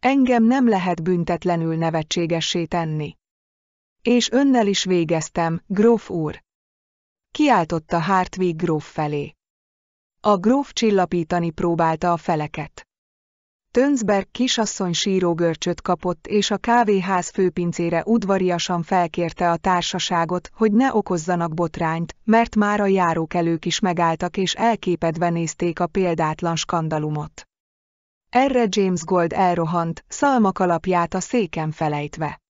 Engem nem lehet büntetlenül nevetségessé tenni. És önnel is végeztem, gróf úr. Kiáltotta Hartwig gróf felé. A gróf csillapítani próbálta a feleket. Tönzberg kisasszony sírógörcsöt kapott és a kávéház főpincére udvariasan felkérte a társaságot, hogy ne okozzanak botrányt, mert már a járókelők is megálltak és elképedve nézték a példátlan skandalumot. Erre James Gold elrohant, szalmakalapját a széken felejtve.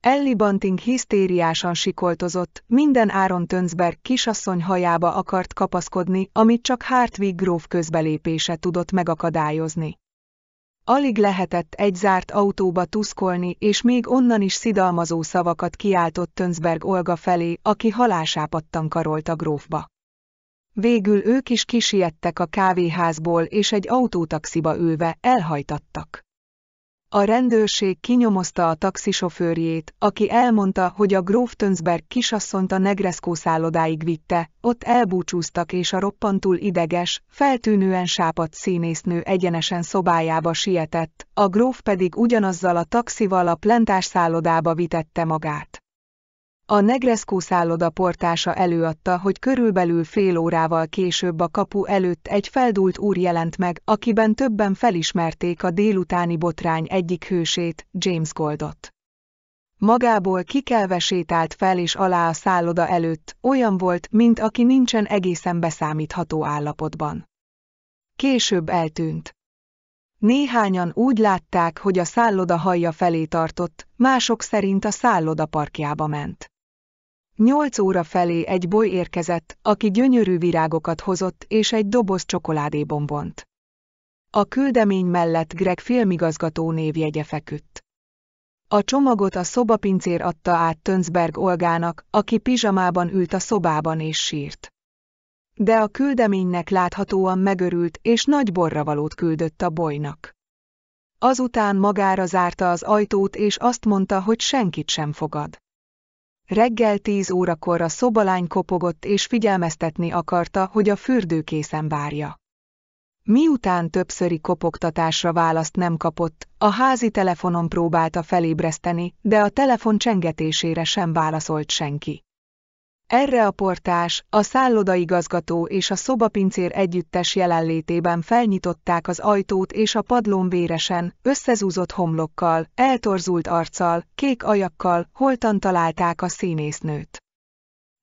Ellie Banting hisztériásan sikoltozott, minden áron Tönzberg kisasszony hajába akart kapaszkodni, amit csak Hartwig gróf közbelépése tudott megakadályozni. Alig lehetett egy zárt autóba tuszkolni, és még onnan is szidalmazó szavakat kiáltott Tönsberg Olga felé, aki halásápattan karolt a grófba. Végül ők is kisiettek a kávéházból, és egy autótaxiba ülve elhajtattak. A rendőrség kinyomozta a taxisofőrjét, aki elmondta, hogy a Gróf Tönzberg kisasszonyt a Negreszkó szállodáig vitte, ott elbúcsúztak és a roppantul ideges, feltűnően sápadt színésznő egyenesen szobájába sietett, a Gróf pedig ugyanazzal a taxival a plentás szállodába vitette magát. A Negrescu szálloda portása előadta, hogy körülbelül fél órával később a kapu előtt egy feldult úr jelent meg, akiben többen felismerték a délutáni botrány egyik hősét, James Goldot. Magából kikelve sétált fel és alá a szálloda előtt, olyan volt, mint aki nincsen egészen beszámítható állapotban. Később eltűnt. Néhányan úgy látták, hogy a szálloda haja felé tartott, mások szerint a szálloda parkjába ment. Nyolc óra felé egy boly érkezett, aki gyönyörű virágokat hozott és egy doboz csokoládébombont. A küldemény mellett Greg filmigazgató névjegye feküdt. A csomagot a szobapincér adta át Tönzberg Olgának, aki pizsamában ült a szobában és sírt. De a küldeménynek láthatóan megörült és nagy borravalót küldött a bolynak. Azután magára zárta az ajtót és azt mondta, hogy senkit sem fogad. Reggel tíz órakor a szobalány kopogott és figyelmeztetni akarta, hogy a fürdőkészen várja. Miután többszöri kopogtatásra választ nem kapott, a házi telefonon próbálta felébreszteni, de a telefon csengetésére sem válaszolt senki. Erre a portás, a szállodaigazgató és a szobapincér együttes jelenlétében felnyitották az ajtót és a padlón véresen, összezúzott homlokkal, eltorzult arccal, kék ajakkal holtan találták a színésznőt.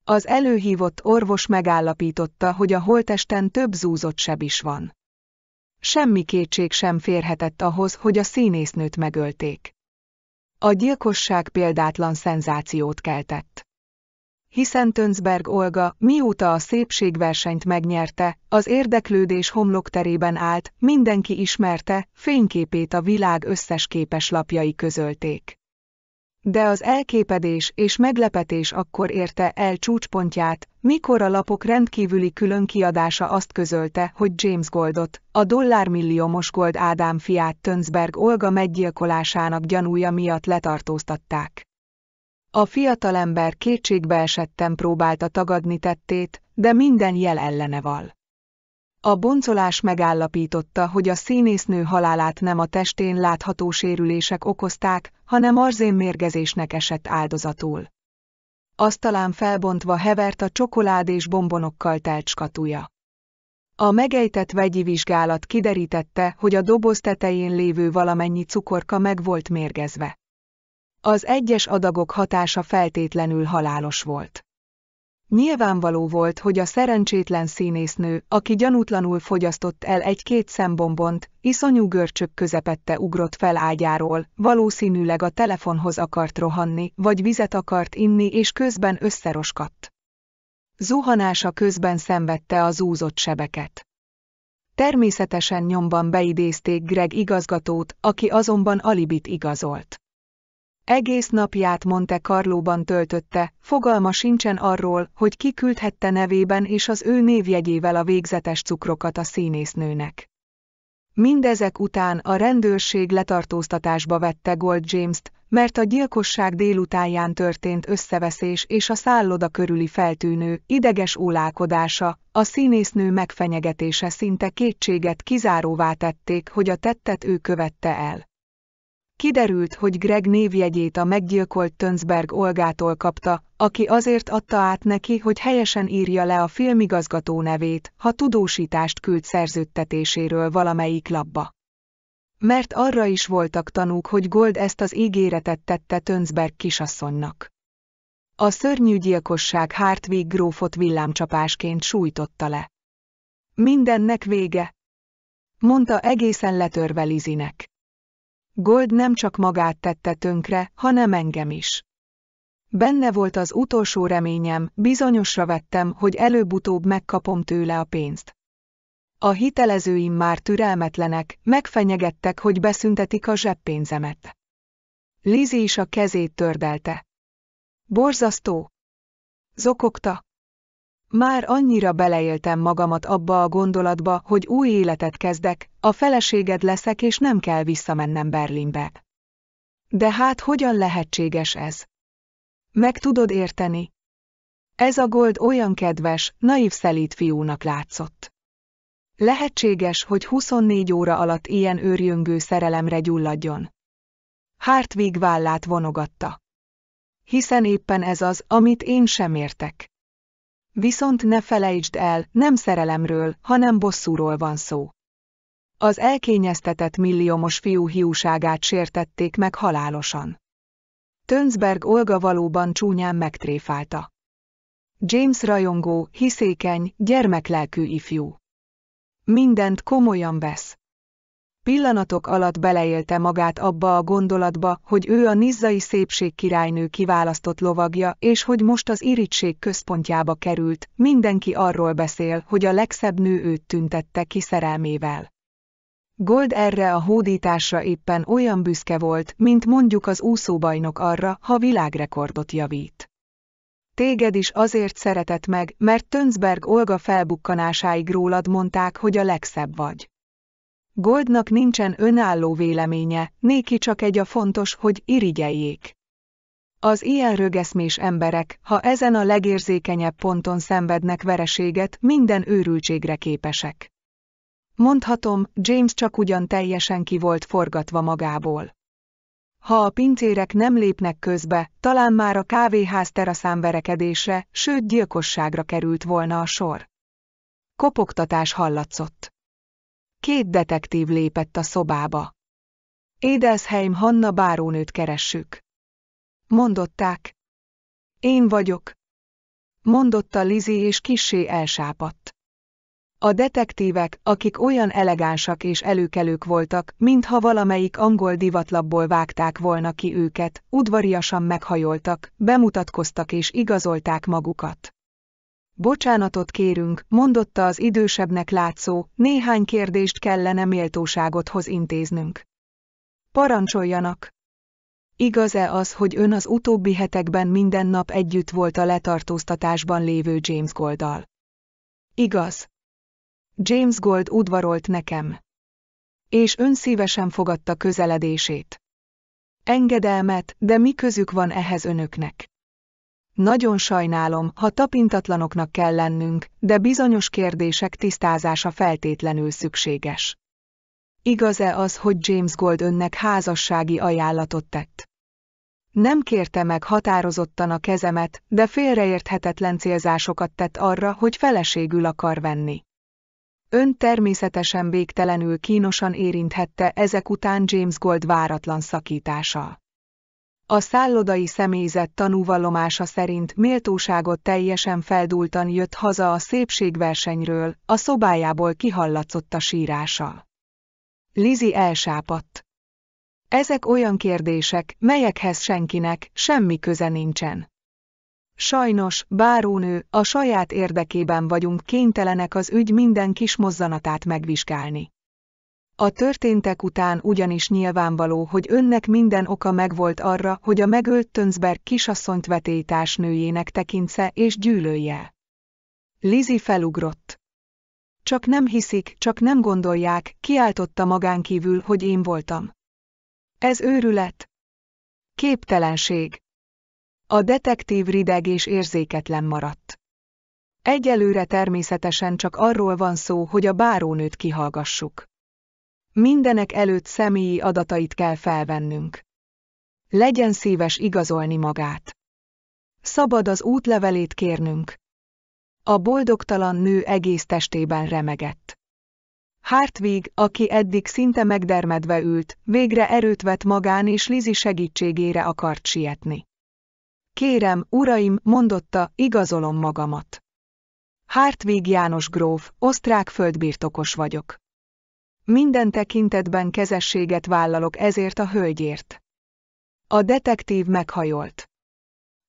Az előhívott orvos megállapította, hogy a holtesten több zúzott seb is van. Semmi kétség sem férhetett ahhoz, hogy a színésznőt megölték. A gyilkosság példátlan szenzációt keltett hiszen Tönzberg Olga, mióta a szépségversenyt megnyerte, az érdeklődés homlokterében állt, mindenki ismerte, fényképét a világ összes képeslapjai közölték. De az elképedés és meglepetés akkor érte el csúcspontját, mikor a lapok rendkívüli külön kiadása azt közölte, hogy James Goldot, a dollármilliómos Gold Ádám fiát Tönzberg Olga meggyilkolásának gyanúja miatt letartóztatták. A fiatalember kétségbeesetten próbálta tagadni tettét, de minden jel ellene val. A boncolás megállapította, hogy a színésznő halálát nem a testén látható sérülések okozták, hanem arzénmérgezésnek esett áldozatul. Asztalán felbontva hevert a csokoládé és bombonokkal telt skatuja. A megejtett vegyi vizsgálat kiderítette, hogy a doboz tetején lévő valamennyi cukorka meg volt mérgezve. Az egyes adagok hatása feltétlenül halálos volt. Nyilvánvaló volt, hogy a szerencsétlen színésznő, aki gyanútlanul fogyasztott el egy-két szembombont, iszonyú görcsök közepette ugrott fel ágyáról, valószínűleg a telefonhoz akart rohanni, vagy vizet akart inni és közben összeroskadt. Zuhanása közben szenvedte az zúzott sebeket. Természetesen nyomban beidézték Greg igazgatót, aki azonban alibit igazolt. Egész napját Monte Carlóban töltötte, fogalma sincsen arról, hogy ki küldhette nevében és az ő névjegyével a végzetes cukrokat a színésznőnek. Mindezek után a rendőrség letartóztatásba vette Gold James-t, mert a gyilkosság délutáján történt összeveszés és a szálloda körüli feltűnő, ideges ólálkodása, a színésznő megfenyegetése szinte kétséget kizáróvá tették, hogy a tettet ő követte el. Kiderült, hogy Greg névjegyét a meggyilkolt Tönsberg Olgától kapta, aki azért adta át neki, hogy helyesen írja le a filmigazgató nevét, ha tudósítást küld szerződtetéséről valamelyik labba. Mert arra is voltak tanúk, hogy Gold ezt az ígéretet tette Tönsberg kisasszonynak. A szörnyű gyilkosság Hartwig grófot villámcsapásként sújtotta le. Mindennek vége, mondta egészen letörve Lizinek. Gold nem csak magát tette tönkre, hanem engem is. Benne volt az utolsó reményem, bizonyosra vettem, hogy előbb-utóbb megkapom tőle a pénzt. A hitelezőim már türelmetlenek, megfenyegettek, hogy beszüntetik a zseppénzemet. Lizi is a kezét tördelte. Borzasztó! Zokogta. Már annyira beleéltem magamat abba a gondolatba, hogy új életet kezdek, a feleséged leszek és nem kell visszamennem Berlinbe. De hát hogyan lehetséges ez? Meg tudod érteni? Ez a Gold olyan kedves, naív szelít fiúnak látszott. Lehetséges, hogy 24 óra alatt ilyen őrjöngő szerelemre gyulladjon. Hartwig vállát vonogatta. Hiszen éppen ez az, amit én sem értek. Viszont ne felejtsd el, nem szerelemről, hanem bosszúról van szó. Az elkényeztetett milliómos fiú hiúságát sértették meg halálosan. Tönsberg Olga valóban csúnyán megtréfálta. James rajongó, hiszékeny, gyermeklelkű ifjú. Mindent komolyan vesz. Pillanatok alatt beleélte magát abba a gondolatba, hogy ő a nizzai szépség királynő kiválasztott lovagja, és hogy most az irítség központjába került, mindenki arról beszél, hogy a legszebb nő őt tüntette ki szerelmével. Gold erre a hódításra éppen olyan büszke volt, mint mondjuk az úszóbajnok arra, ha világrekordot javít. Téged is azért szeretett meg, mert Tönzberg Olga felbukkanásáig rólad mondták, hogy a legszebb vagy. Goldnak nincsen önálló véleménye, néki csak egy a fontos, hogy irigyeljék. Az ilyen rögeszmés emberek, ha ezen a legérzékenyebb ponton szenvednek vereséget, minden őrültségre képesek. Mondhatom, James csak ugyan teljesen ki volt forgatva magából. Ha a pincérek nem lépnek közbe, talán már a kávéház teraszán verekedése, sőt gyilkosságra került volna a sor. Kopogtatás hallatszott. Két detektív lépett a szobába. Édelsheim Hanna bárónőt keressük. Mondották. Én vagyok. Mondotta Lizi és kissé elsápadt. A detektívek, akik olyan elegánsak és előkelők voltak, mintha valamelyik angol divatlapból vágták volna ki őket, udvariasan meghajoltak, bemutatkoztak és igazolták magukat. Bocsánatot kérünk, mondotta az idősebbnek látszó, néhány kérdést kellene méltóságothoz intéznünk. Parancsoljanak! Igaz-e az, hogy ön az utóbbi hetekben minden nap együtt volt a letartóztatásban lévő James Golddal? Igaz. James Gold udvarolt nekem. És ön szívesen fogadta közeledését. Engedelmet, de mi közük van ehhez önöknek? Nagyon sajnálom, ha tapintatlanoknak kell lennünk, de bizonyos kérdések tisztázása feltétlenül szükséges. Igaz-e az, hogy James Gold önnek házassági ajánlatot tett? Nem kérte meg határozottan a kezemet, de félreérthetetlen célzásokat tett arra, hogy feleségül akar venni. Ön természetesen végtelenül kínosan érinthette ezek után James Gold váratlan szakítása. A szállodai személyzet tanúvallomása szerint méltóságot teljesen feldúltan jött haza a szépségversenyről, a szobájából kihallatszott a sírása. Lizi elsápadt. Ezek olyan kérdések, melyekhez senkinek semmi köze nincsen. Sajnos, bárónő, a saját érdekében vagyunk kénytelenek az ügy minden kis mozzanatát megvizsgálni. A történtek után ugyanis nyilvánvaló, hogy önnek minden oka megvolt arra, hogy a megölt Tönzberg kisasszonyt nőjének tekintse és gyűlölje. Lizi felugrott. Csak nem hiszik, csak nem gondolják, kiáltotta magánkívül, hogy én voltam. Ez őrület. Képtelenség. A detektív rideg és érzéketlen maradt. Egyelőre természetesen csak arról van szó, hogy a bárónőt kihallgassuk. Mindenek előtt személyi adatait kell felvennünk. Legyen szíves igazolni magát. Szabad az útlevelét kérnünk. A boldogtalan nő egész testében remegett. Hartwig, aki eddig szinte megdermedve ült, végre erőt vett magán és Lizi segítségére akart sietni. Kérem, uraim, mondotta, igazolom magamat. Hartwig János gróf, osztrák földbirtokos vagyok. Minden tekintetben kezességet vállalok ezért a hölgyért. A detektív meghajolt.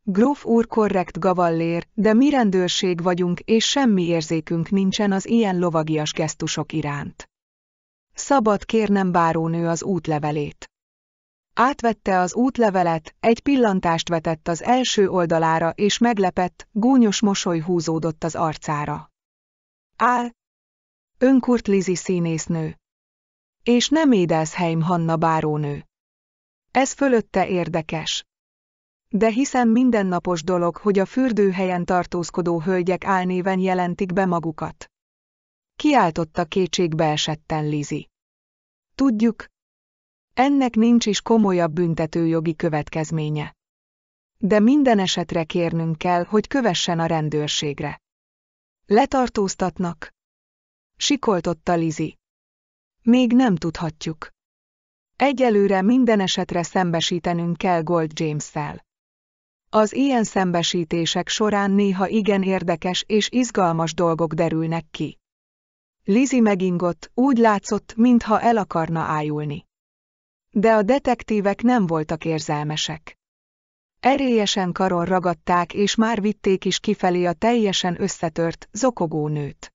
Gróf úr korrekt gavallér, de mi rendőrség vagyunk és semmi érzékünk nincsen az ilyen lovagias gesztusok iránt. Szabad kérnem bárónő az útlevelét. Átvette az útlevelet, egy pillantást vetett az első oldalára és meglepett, gúnyos mosoly húzódott az arcára. Áll! Önkurt Lizi színésznő, és nem Édelsheim Hanna bárónő. Ez fölötte érdekes. De hiszen mindennapos dolog, hogy a fürdőhelyen tartózkodó hölgyek álnéven jelentik be magukat. Kiáltotta kétségbe esetten Lizi. Tudjuk, ennek nincs is komolyabb büntetőjogi következménye. De minden esetre kérnünk kell, hogy kövessen a rendőrségre. Letartóztatnak. Sikoltotta Lizi. Még nem tudhatjuk. Egyelőre minden esetre szembesítenünk kell Gold James-szel. Az ilyen szembesítések során néha igen érdekes és izgalmas dolgok derülnek ki. Lizi megingott, úgy látszott, mintha el akarna ájulni. De a detektívek nem voltak érzelmesek. Erélyesen karon ragadták és már vitték is kifelé a teljesen összetört, zokogó nőt.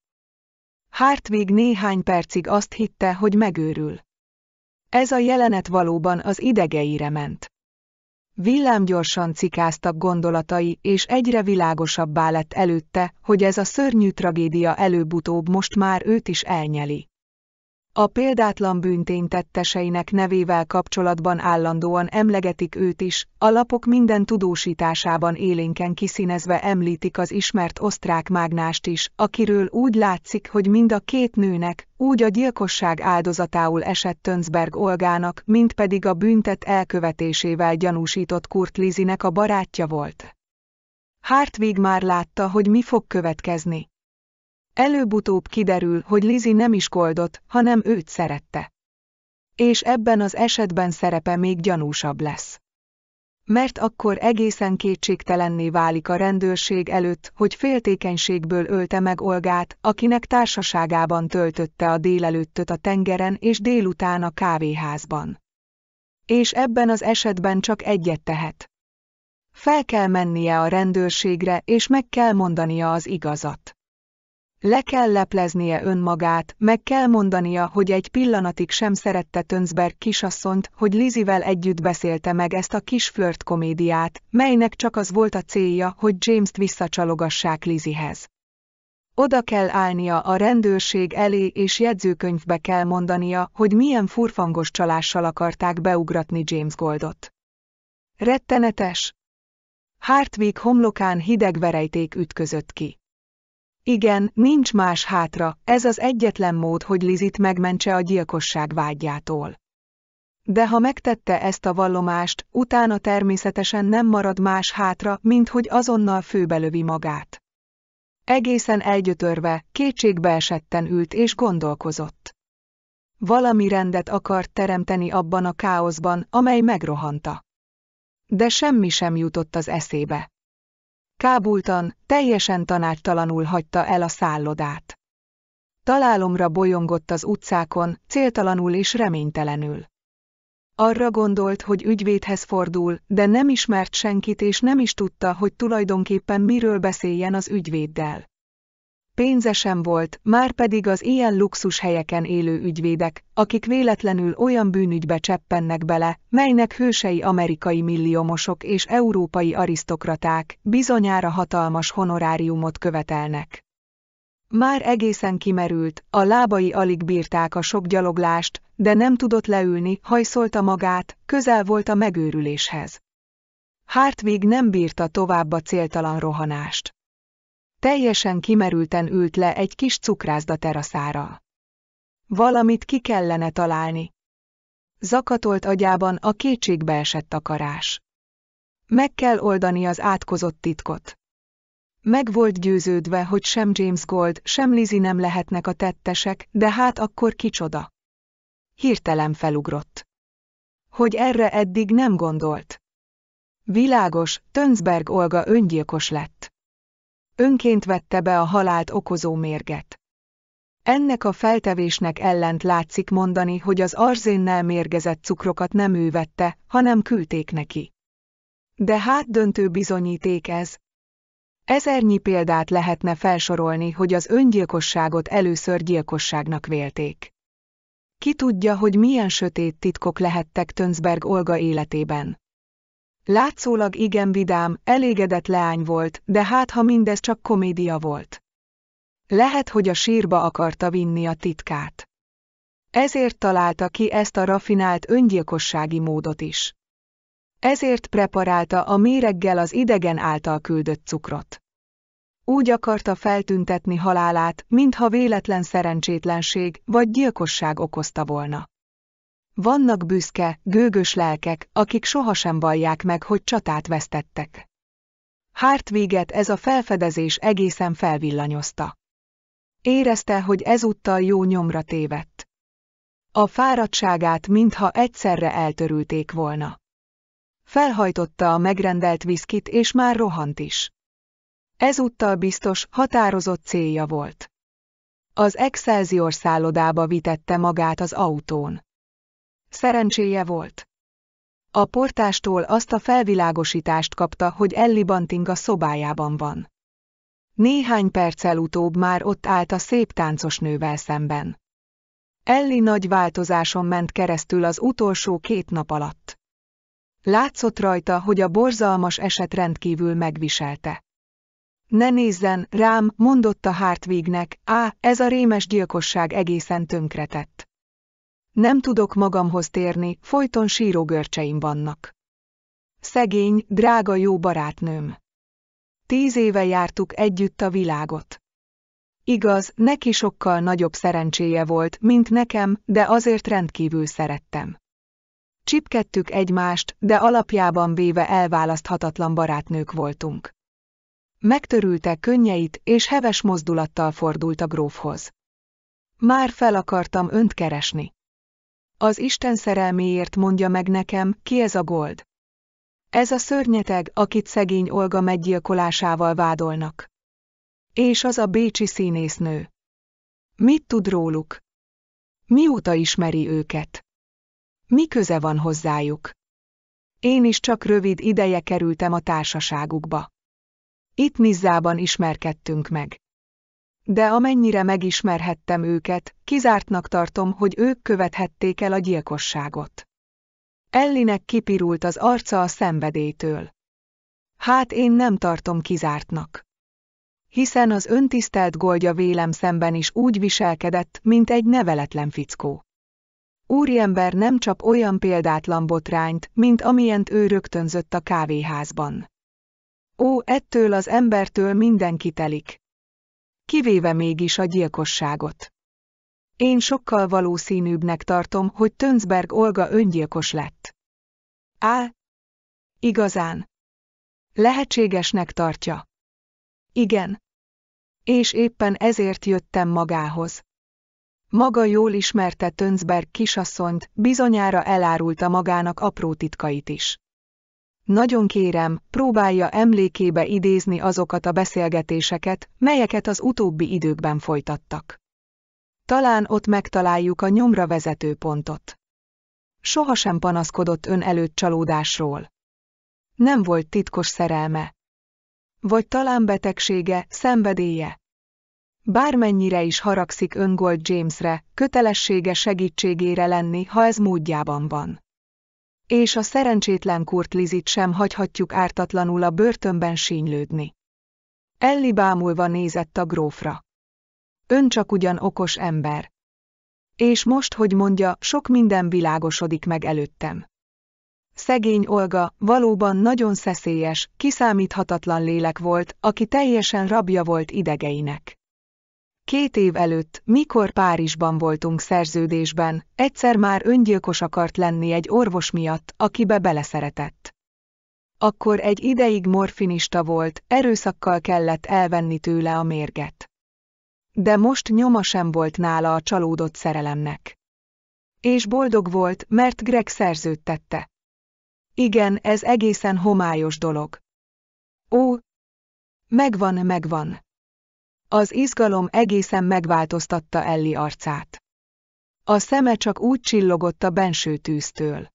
Hartwig néhány percig azt hitte, hogy megőrül. Ez a jelenet valóban az idegeire ment. Villámgyorsan cikáztak gondolatai, és egyre világosabbá lett előtte, hogy ez a szörnyű tragédia előbb-utóbb most már őt is elnyeli. A példátlan bűntény tetteseinek nevével kapcsolatban állandóan emlegetik őt is, a lapok minden tudósításában élénken kiszínezve említik az ismert osztrák mágnást is, akiről úgy látszik, hogy mind a két nőnek, úgy a gyilkosság áldozatául esett Tönzberg Olgának, mint pedig a büntet elkövetésével gyanúsított Kurt Lizinek a barátja volt. Hartwig már látta, hogy mi fog következni. Előbb-utóbb kiderül, hogy Lizi nem is koldott, hanem őt szerette. És ebben az esetben szerepe még gyanúsabb lesz. Mert akkor egészen kétségtelenné válik a rendőrség előtt, hogy féltékenységből ölte meg Olgát, akinek társaságában töltötte a délelőttöt a tengeren és délután a kávéházban. És ebben az esetben csak egyet tehet. Fel kell mennie a rendőrségre és meg kell mondania az igazat. Le kell lepleznie önmagát, meg kell mondania, hogy egy pillanatig sem szerette Tönsberg kisasszonyt, hogy Lizivel együtt beszélte meg ezt a kis flirt komédiát, melynek csak az volt a célja, hogy James-t visszacsalogassák Lizihez. Oda kell állnia a rendőrség elé és jegyzőkönyvbe kell mondania, hogy milyen furfangos csalással akarták beugratni James Goldot. Rettenetes! Hartwig homlokán hideg verejték ütközött ki. Igen, nincs más hátra, ez az egyetlen mód, hogy Lizit megmentse a gyilkosság vágyjától. De ha megtette ezt a vallomást, utána természetesen nem marad más hátra, mint hogy azonnal főbelövi magát. Egészen elgyötörve, kétségbeesetten ült és gondolkozott. Valami rendet akart teremteni abban a káoszban, amely megrohanta. De semmi sem jutott az eszébe. Kábultan, teljesen tanácstalanul hagyta el a szállodát. Találomra bolyongott az utcákon, céltalanul és reménytelenül. Arra gondolt, hogy ügyvédhez fordul, de nem ismert senkit és nem is tudta, hogy tulajdonképpen miről beszéljen az ügyvéddel. Pénze sem volt, már pedig az ilyen luxus helyeken élő ügyvédek, akik véletlenül olyan bűnügybe cseppennek bele, melynek hősei amerikai milliómosok és európai arisztokraták, bizonyára hatalmas honoráriumot követelnek. Már egészen kimerült, a lábai alig bírták a sok gyaloglást, de nem tudott leülni, hajszolta magát, közel volt a megőrüléshez. Hartwig nem bírta tovább a céltalan rohanást. Teljesen kimerülten ült le egy kis cukrászda teraszára. Valamit ki kellene találni. Zakatolt agyában a kétségbeesett akarás. Meg kell oldani az átkozott titkot. Meg volt győződve, hogy sem James Gold, sem Lizzie nem lehetnek a tettesek, de hát akkor kicsoda. Hirtelen felugrott. Hogy erre eddig nem gondolt. Világos, Tönsberg Olga öngyilkos lett. Önként vette be a halált okozó mérget. Ennek a feltevésnek ellent látszik mondani, hogy az arzénnel mérgezett cukrokat nem ő vette, hanem küldték neki. De hát döntő bizonyíték ez. Ezernyi példát lehetne felsorolni, hogy az öngyilkosságot először gyilkosságnak vélték. Ki tudja, hogy milyen sötét titkok lehettek Tönzberg Olga életében. Látszólag igen vidám, elégedett leány volt, de hát ha mindez csak komédia volt. Lehet, hogy a sírba akarta vinni a titkát. Ezért találta ki ezt a rafinált öngyilkossági módot is. Ezért preparálta a méreggel az idegen által küldött cukrot. Úgy akarta feltüntetni halálát, mintha véletlen szerencsétlenség vagy gyilkosság okozta volna. Vannak büszke, gőgös lelkek, akik sohasem vallják meg, hogy csatát vesztettek. Hartwiget ez a felfedezés egészen felvillanyozta. Érezte, hogy ezúttal jó nyomra tévedt. A fáradtságát mintha egyszerre eltörülték volna. Felhajtotta a megrendelt viszkit és már rohant is. Ezúttal biztos, határozott célja volt. Az Excelsior szállodába vitette magát az autón. Szerencséje volt. A portástól azt a felvilágosítást kapta, hogy Ellie Banting a szobájában van. Néhány perccel utóbb már ott állt a szép táncos nővel szemben. Ellie nagy változáson ment keresztül az utolsó két nap alatt. Látszott rajta, hogy a borzalmas eset rendkívül megviselte. Ne nézzen, rám, mondotta Hartwignek, á, ez a rémes gyilkosság egészen tönkretett. Nem tudok magamhoz térni, folyton sírógörcseim vannak. Szegény, drága jó barátnőm. Tíz éve jártuk együtt a világot. Igaz, neki sokkal nagyobb szerencséje volt, mint nekem, de azért rendkívül szerettem. Csipkedtük egymást, de alapjában véve elválaszthatatlan barátnők voltunk. Megtörülte könnyeit, és heves mozdulattal fordult a grófhoz. Már fel akartam önt keresni. Az Isten szerelméért mondja meg nekem, ki ez a gold. Ez a szörnyeteg, akit szegény Olga meggyilkolásával vádolnak. És az a bécsi színésznő. Mit tud róluk? Mióta ismeri őket? Mi köze van hozzájuk? Én is csak rövid ideje kerültem a társaságukba. Itt Nizzában ismerkedtünk meg. De amennyire megismerhettem őket, kizártnak tartom, hogy ők követhették el a gyilkosságot. Ellinek kipirult az arca a szenvedétől. Hát én nem tartom kizártnak. Hiszen az öntisztelt goldja vélem szemben is úgy viselkedett, mint egy neveletlen fickó. Úriember nem csap olyan példátlan botrányt, mint amilyent ő rögtönzött a kávéházban. Ó, ettől az embertől mindenki telik, kivéve mégis a gyilkosságot. Én sokkal valószínűbbnek tartom, hogy Tönzberg Olga öngyilkos lett. Á, igazán. Lehetségesnek tartja. Igen. És éppen ezért jöttem magához. Maga jól ismerte Tönzberg kisasszonyt, bizonyára elárulta magának apró titkait is. Nagyon kérem, próbálja emlékébe idézni azokat a beszélgetéseket, melyeket az utóbbi időkben folytattak. Talán ott megtaláljuk a nyomra vezető pontot. Sohasem panaszkodott ön előtt csalódásról. Nem volt titkos szerelme. Vagy talán betegsége, szenvedélye. Bármennyire is haragszik öngold Jamesre, kötelessége segítségére lenni, ha ez módjában van. És a szerencsétlen Kurt Lizit sem hagyhatjuk ártatlanul a börtönben sínylődni. Elli bámulva nézett a grófra. Ön csak ugyan okos ember. És most, hogy mondja, sok minden világosodik meg előttem. Szegény Olga valóban nagyon szeszélyes, kiszámíthatatlan lélek volt, aki teljesen rabja volt idegeinek. Két év előtt, mikor Párizsban voltunk szerződésben, egyszer már öngyilkos akart lenni egy orvos miatt, akibe beleszeretett. Akkor egy ideig morfinista volt, erőszakkal kellett elvenni tőle a mérget. De most nyoma sem volt nála a csalódott szerelemnek. És boldog volt, mert Greg szerződtette. Igen, ez egészen homályos dolog. Ó, megvan, megvan. Az izgalom egészen megváltoztatta Elli arcát. A szeme csak úgy csillogott a benső tűztől.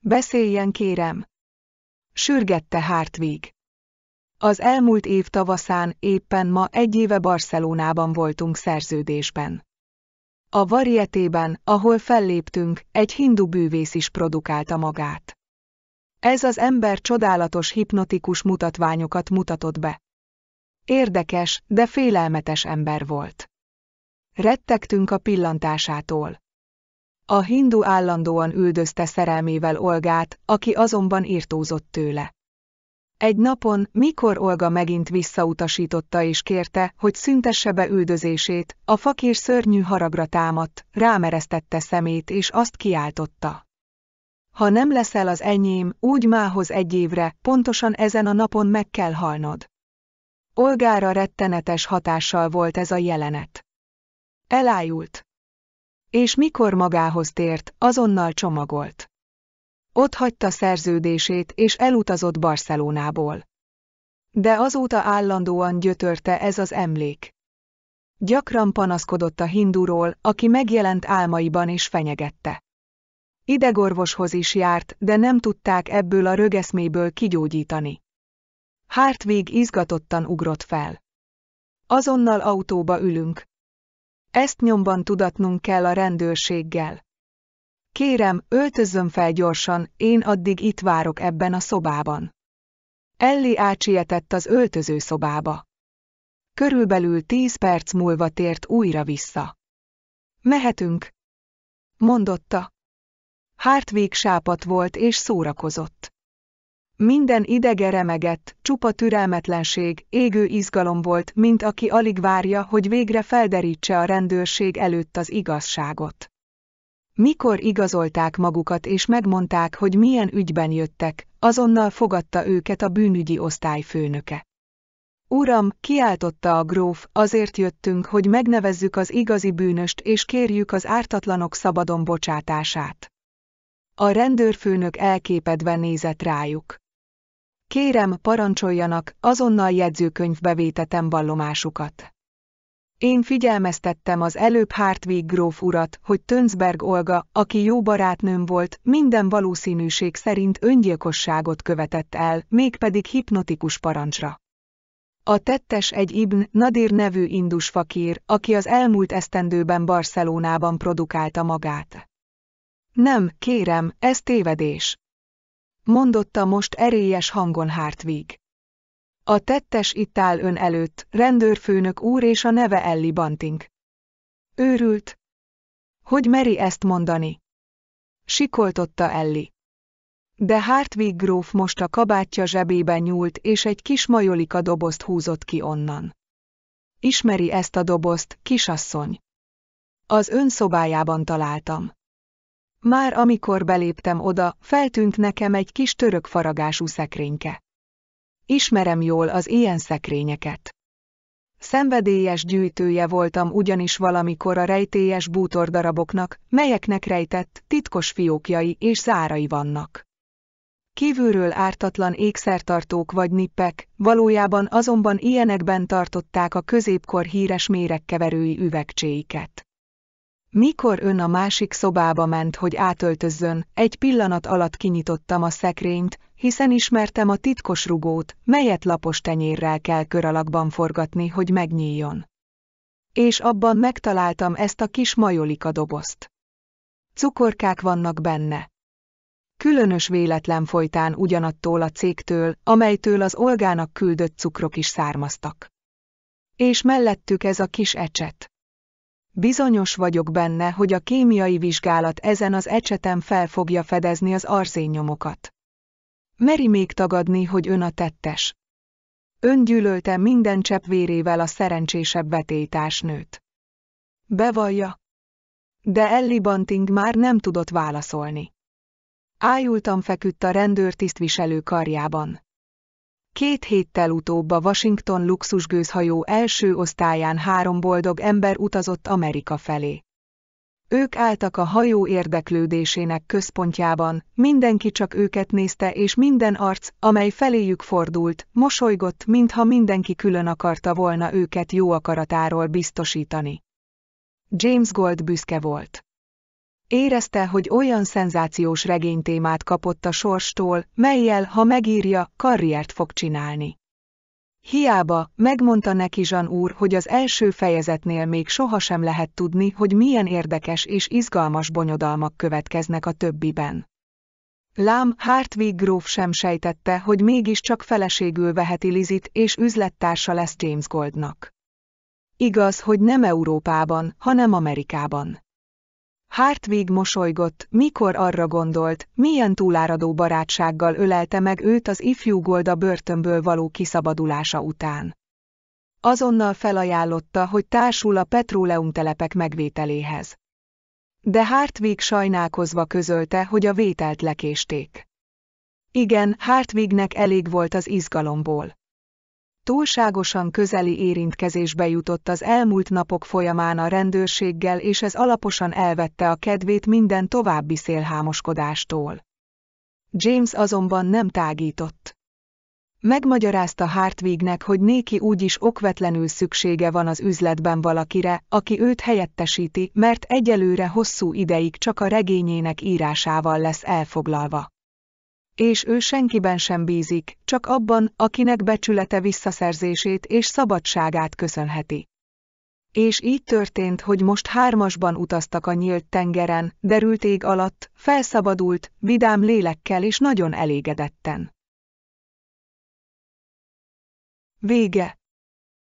Beszéljen, kérem! Sürgette Hartwig. Az elmúlt év tavaszán éppen ma egy éve Barcelonában voltunk szerződésben. A varietében, ahol felléptünk, egy hindu bűvész is produkálta magát. Ez az ember csodálatos hipnotikus mutatványokat mutatott be. Érdekes, de félelmetes ember volt. Rettegtünk a pillantásától. A hindu állandóan üldözte szerelmével Olgát, aki azonban írtózott tőle. Egy napon, mikor Olga megint visszautasította és kérte, hogy szüntesse be üldözését, a fakír szörnyű haragra támadt, rámeresztette szemét és azt kiáltotta. Ha nem leszel az enyém, úgy mához egy évre, pontosan ezen a napon meg kell halnod. Olgára rettenetes hatással volt ez a jelenet. Elájult. És mikor magához tért, azonnal csomagolt. Ott hagyta szerződését és elutazott Barcelonából. De azóta állandóan gyötörte ez az emlék. Gyakran panaszkodott a hinduról, aki megjelent álmaiban és fenyegette. Idegorvoshoz is járt, de nem tudták ebből a rögeszméből kigyógyítani. Hartvig izgatottan ugrott fel. Azonnal autóba ülünk. Ezt nyomban tudatnunk kell a rendőrséggel. Kérem, öltözzön fel gyorsan, én addig itt várok ebben a szobában. Elli átsietett az öltöző szobába. Körülbelül tíz perc múlva tért újra vissza. Mehetünk, mondotta. Hartwig sápat volt és szórakozott. Minden idege remegett, csupa türelmetlenség, égő izgalom volt, mint aki alig várja, hogy végre felderítse a rendőrség előtt az igazságot. Mikor igazolták magukat és megmondták, hogy milyen ügyben jöttek, azonnal fogadta őket a bűnügyi osztály főnöke. Uram, kiáltotta a gróf, azért jöttünk, hogy megnevezzük az igazi bűnöst és kérjük az ártatlanok szabadon bocsátását. A rendőrfőnök elképedve nézett rájuk. Kérem, parancsoljanak, azonnal jegyzőkönyvbe vétetem vallomásukat. Én figyelmeztettem az előbb Hartwig gróf urat, hogy Tönzberg Olga, aki jó barátnőm volt, minden valószínűség szerint öngyilkosságot követett el, mégpedig hipnotikus parancsra. A tettes egy Ibn Nadir nevű indus fakír, aki az elmúlt esztendőben Barcelonában produkálta magát. Nem, kérem, ez tévedés mondotta most erélyes hangon Hartwig. A tettes itt áll ön előtt, rendőrfőnök úr és a neve Elli Banting. Őrült? Hogy meri ezt mondani? Sikoltotta Elli. De Hartwig gróf most a kabátja zsebébe nyúlt, és egy kis majolika dobozt húzott ki onnan. Ismeri ezt a dobozt, kisasszony? Az ön szobájában találtam. Már amikor beléptem oda, feltűnt nekem egy kis török faragású szekrényke. Ismerem jól az ilyen szekrényeket. Szenvedélyes gyűjtője voltam ugyanis valamikor a rejtélyes bútordaraboknak, melyeknek rejtett, titkos fiókjai és zárai vannak. Kívülről ártatlan ékszertartók vagy nippek, valójában azonban ilyenekben tartották a középkor híres méregkeverői üvegcséiket. Mikor ön a másik szobába ment, hogy átöltözzön, egy pillanat alatt kinyitottam a szekrényt, hiszen ismertem a titkos rugót, melyet lapos tenyérrel kell kör alakban forgatni, hogy megnyíljon. És abban megtaláltam ezt a kis majolika dobozt. Cukorkák vannak benne. Különös véletlen folytán ugyanattól a cégtől, amelytől az Olgának küldött cukrok is származtak. És mellettük ez a kis ecset. Bizonyos vagyok benne, hogy a kémiai vizsgálat ezen az ecseten fel fogja fedezni az arzénnyomokat. Meri még tagadni, hogy ön a tettes. Ön gyűlölte minden csepp vérével a szerencsésebb betétásnőt. Bevallja. De Ellie Banting már nem tudott válaszolni. Ájultam feküdt a rendőr tisztviselő karjában. Két héttel utóbb a Washington luxusgőzhajó első osztályán három boldog ember utazott Amerika felé. Ők álltak a hajó érdeklődésének központjában, mindenki csak őket nézte és minden arc, amely feléjük fordult, mosolygott, mintha mindenki külön akarta volna őket jó akaratáról biztosítani. James Gold büszke volt. Érezte, hogy olyan szenzációs regénytémát kapott a sorstól, melyel, ha megírja, karriert fog csinálni. Hiába, megmondta neki Zsan úr, hogy az első fejezetnél még sohasem lehet tudni, hogy milyen érdekes és izgalmas bonyodalmak következnek a többiben. Lám Hartwig gróf sem sejtette, hogy mégiscsak feleségül veheti Lizit és üzlettársa lesz James Goldnak. Igaz, hogy nem Európában, hanem Amerikában. Hartwig mosolygott, mikor arra gondolt, milyen túláradó barátsággal ölelte meg őt az ifjú Golda börtönből való kiszabadulása után. Azonnal felajánlotta, hogy társul a petróleumtelepek megvételéhez. De Hartwig sajnálkozva közölte, hogy a vételt lekésték. Igen, Hartwignek elég volt az izgalomból túlságosan közeli érintkezésbe jutott az elmúlt napok folyamán a rendőrséggel, és ez alaposan elvette a kedvét minden további szélhámoskodástól. James azonban nem tágított. Megmagyarázta Hartwignek, hogy néki úgyis okvetlenül szüksége van az üzletben valakire, aki őt helyettesíti, mert egyelőre hosszú ideig csak a regényének írásával lesz elfoglalva és ő senkiben sem bízik, csak abban, akinek becsülete visszaszerzését és szabadságát köszönheti. És így történt, hogy most hármasban utaztak a nyílt tengeren, derült ég alatt, felszabadult, vidám lélekkel és nagyon elégedetten. Vége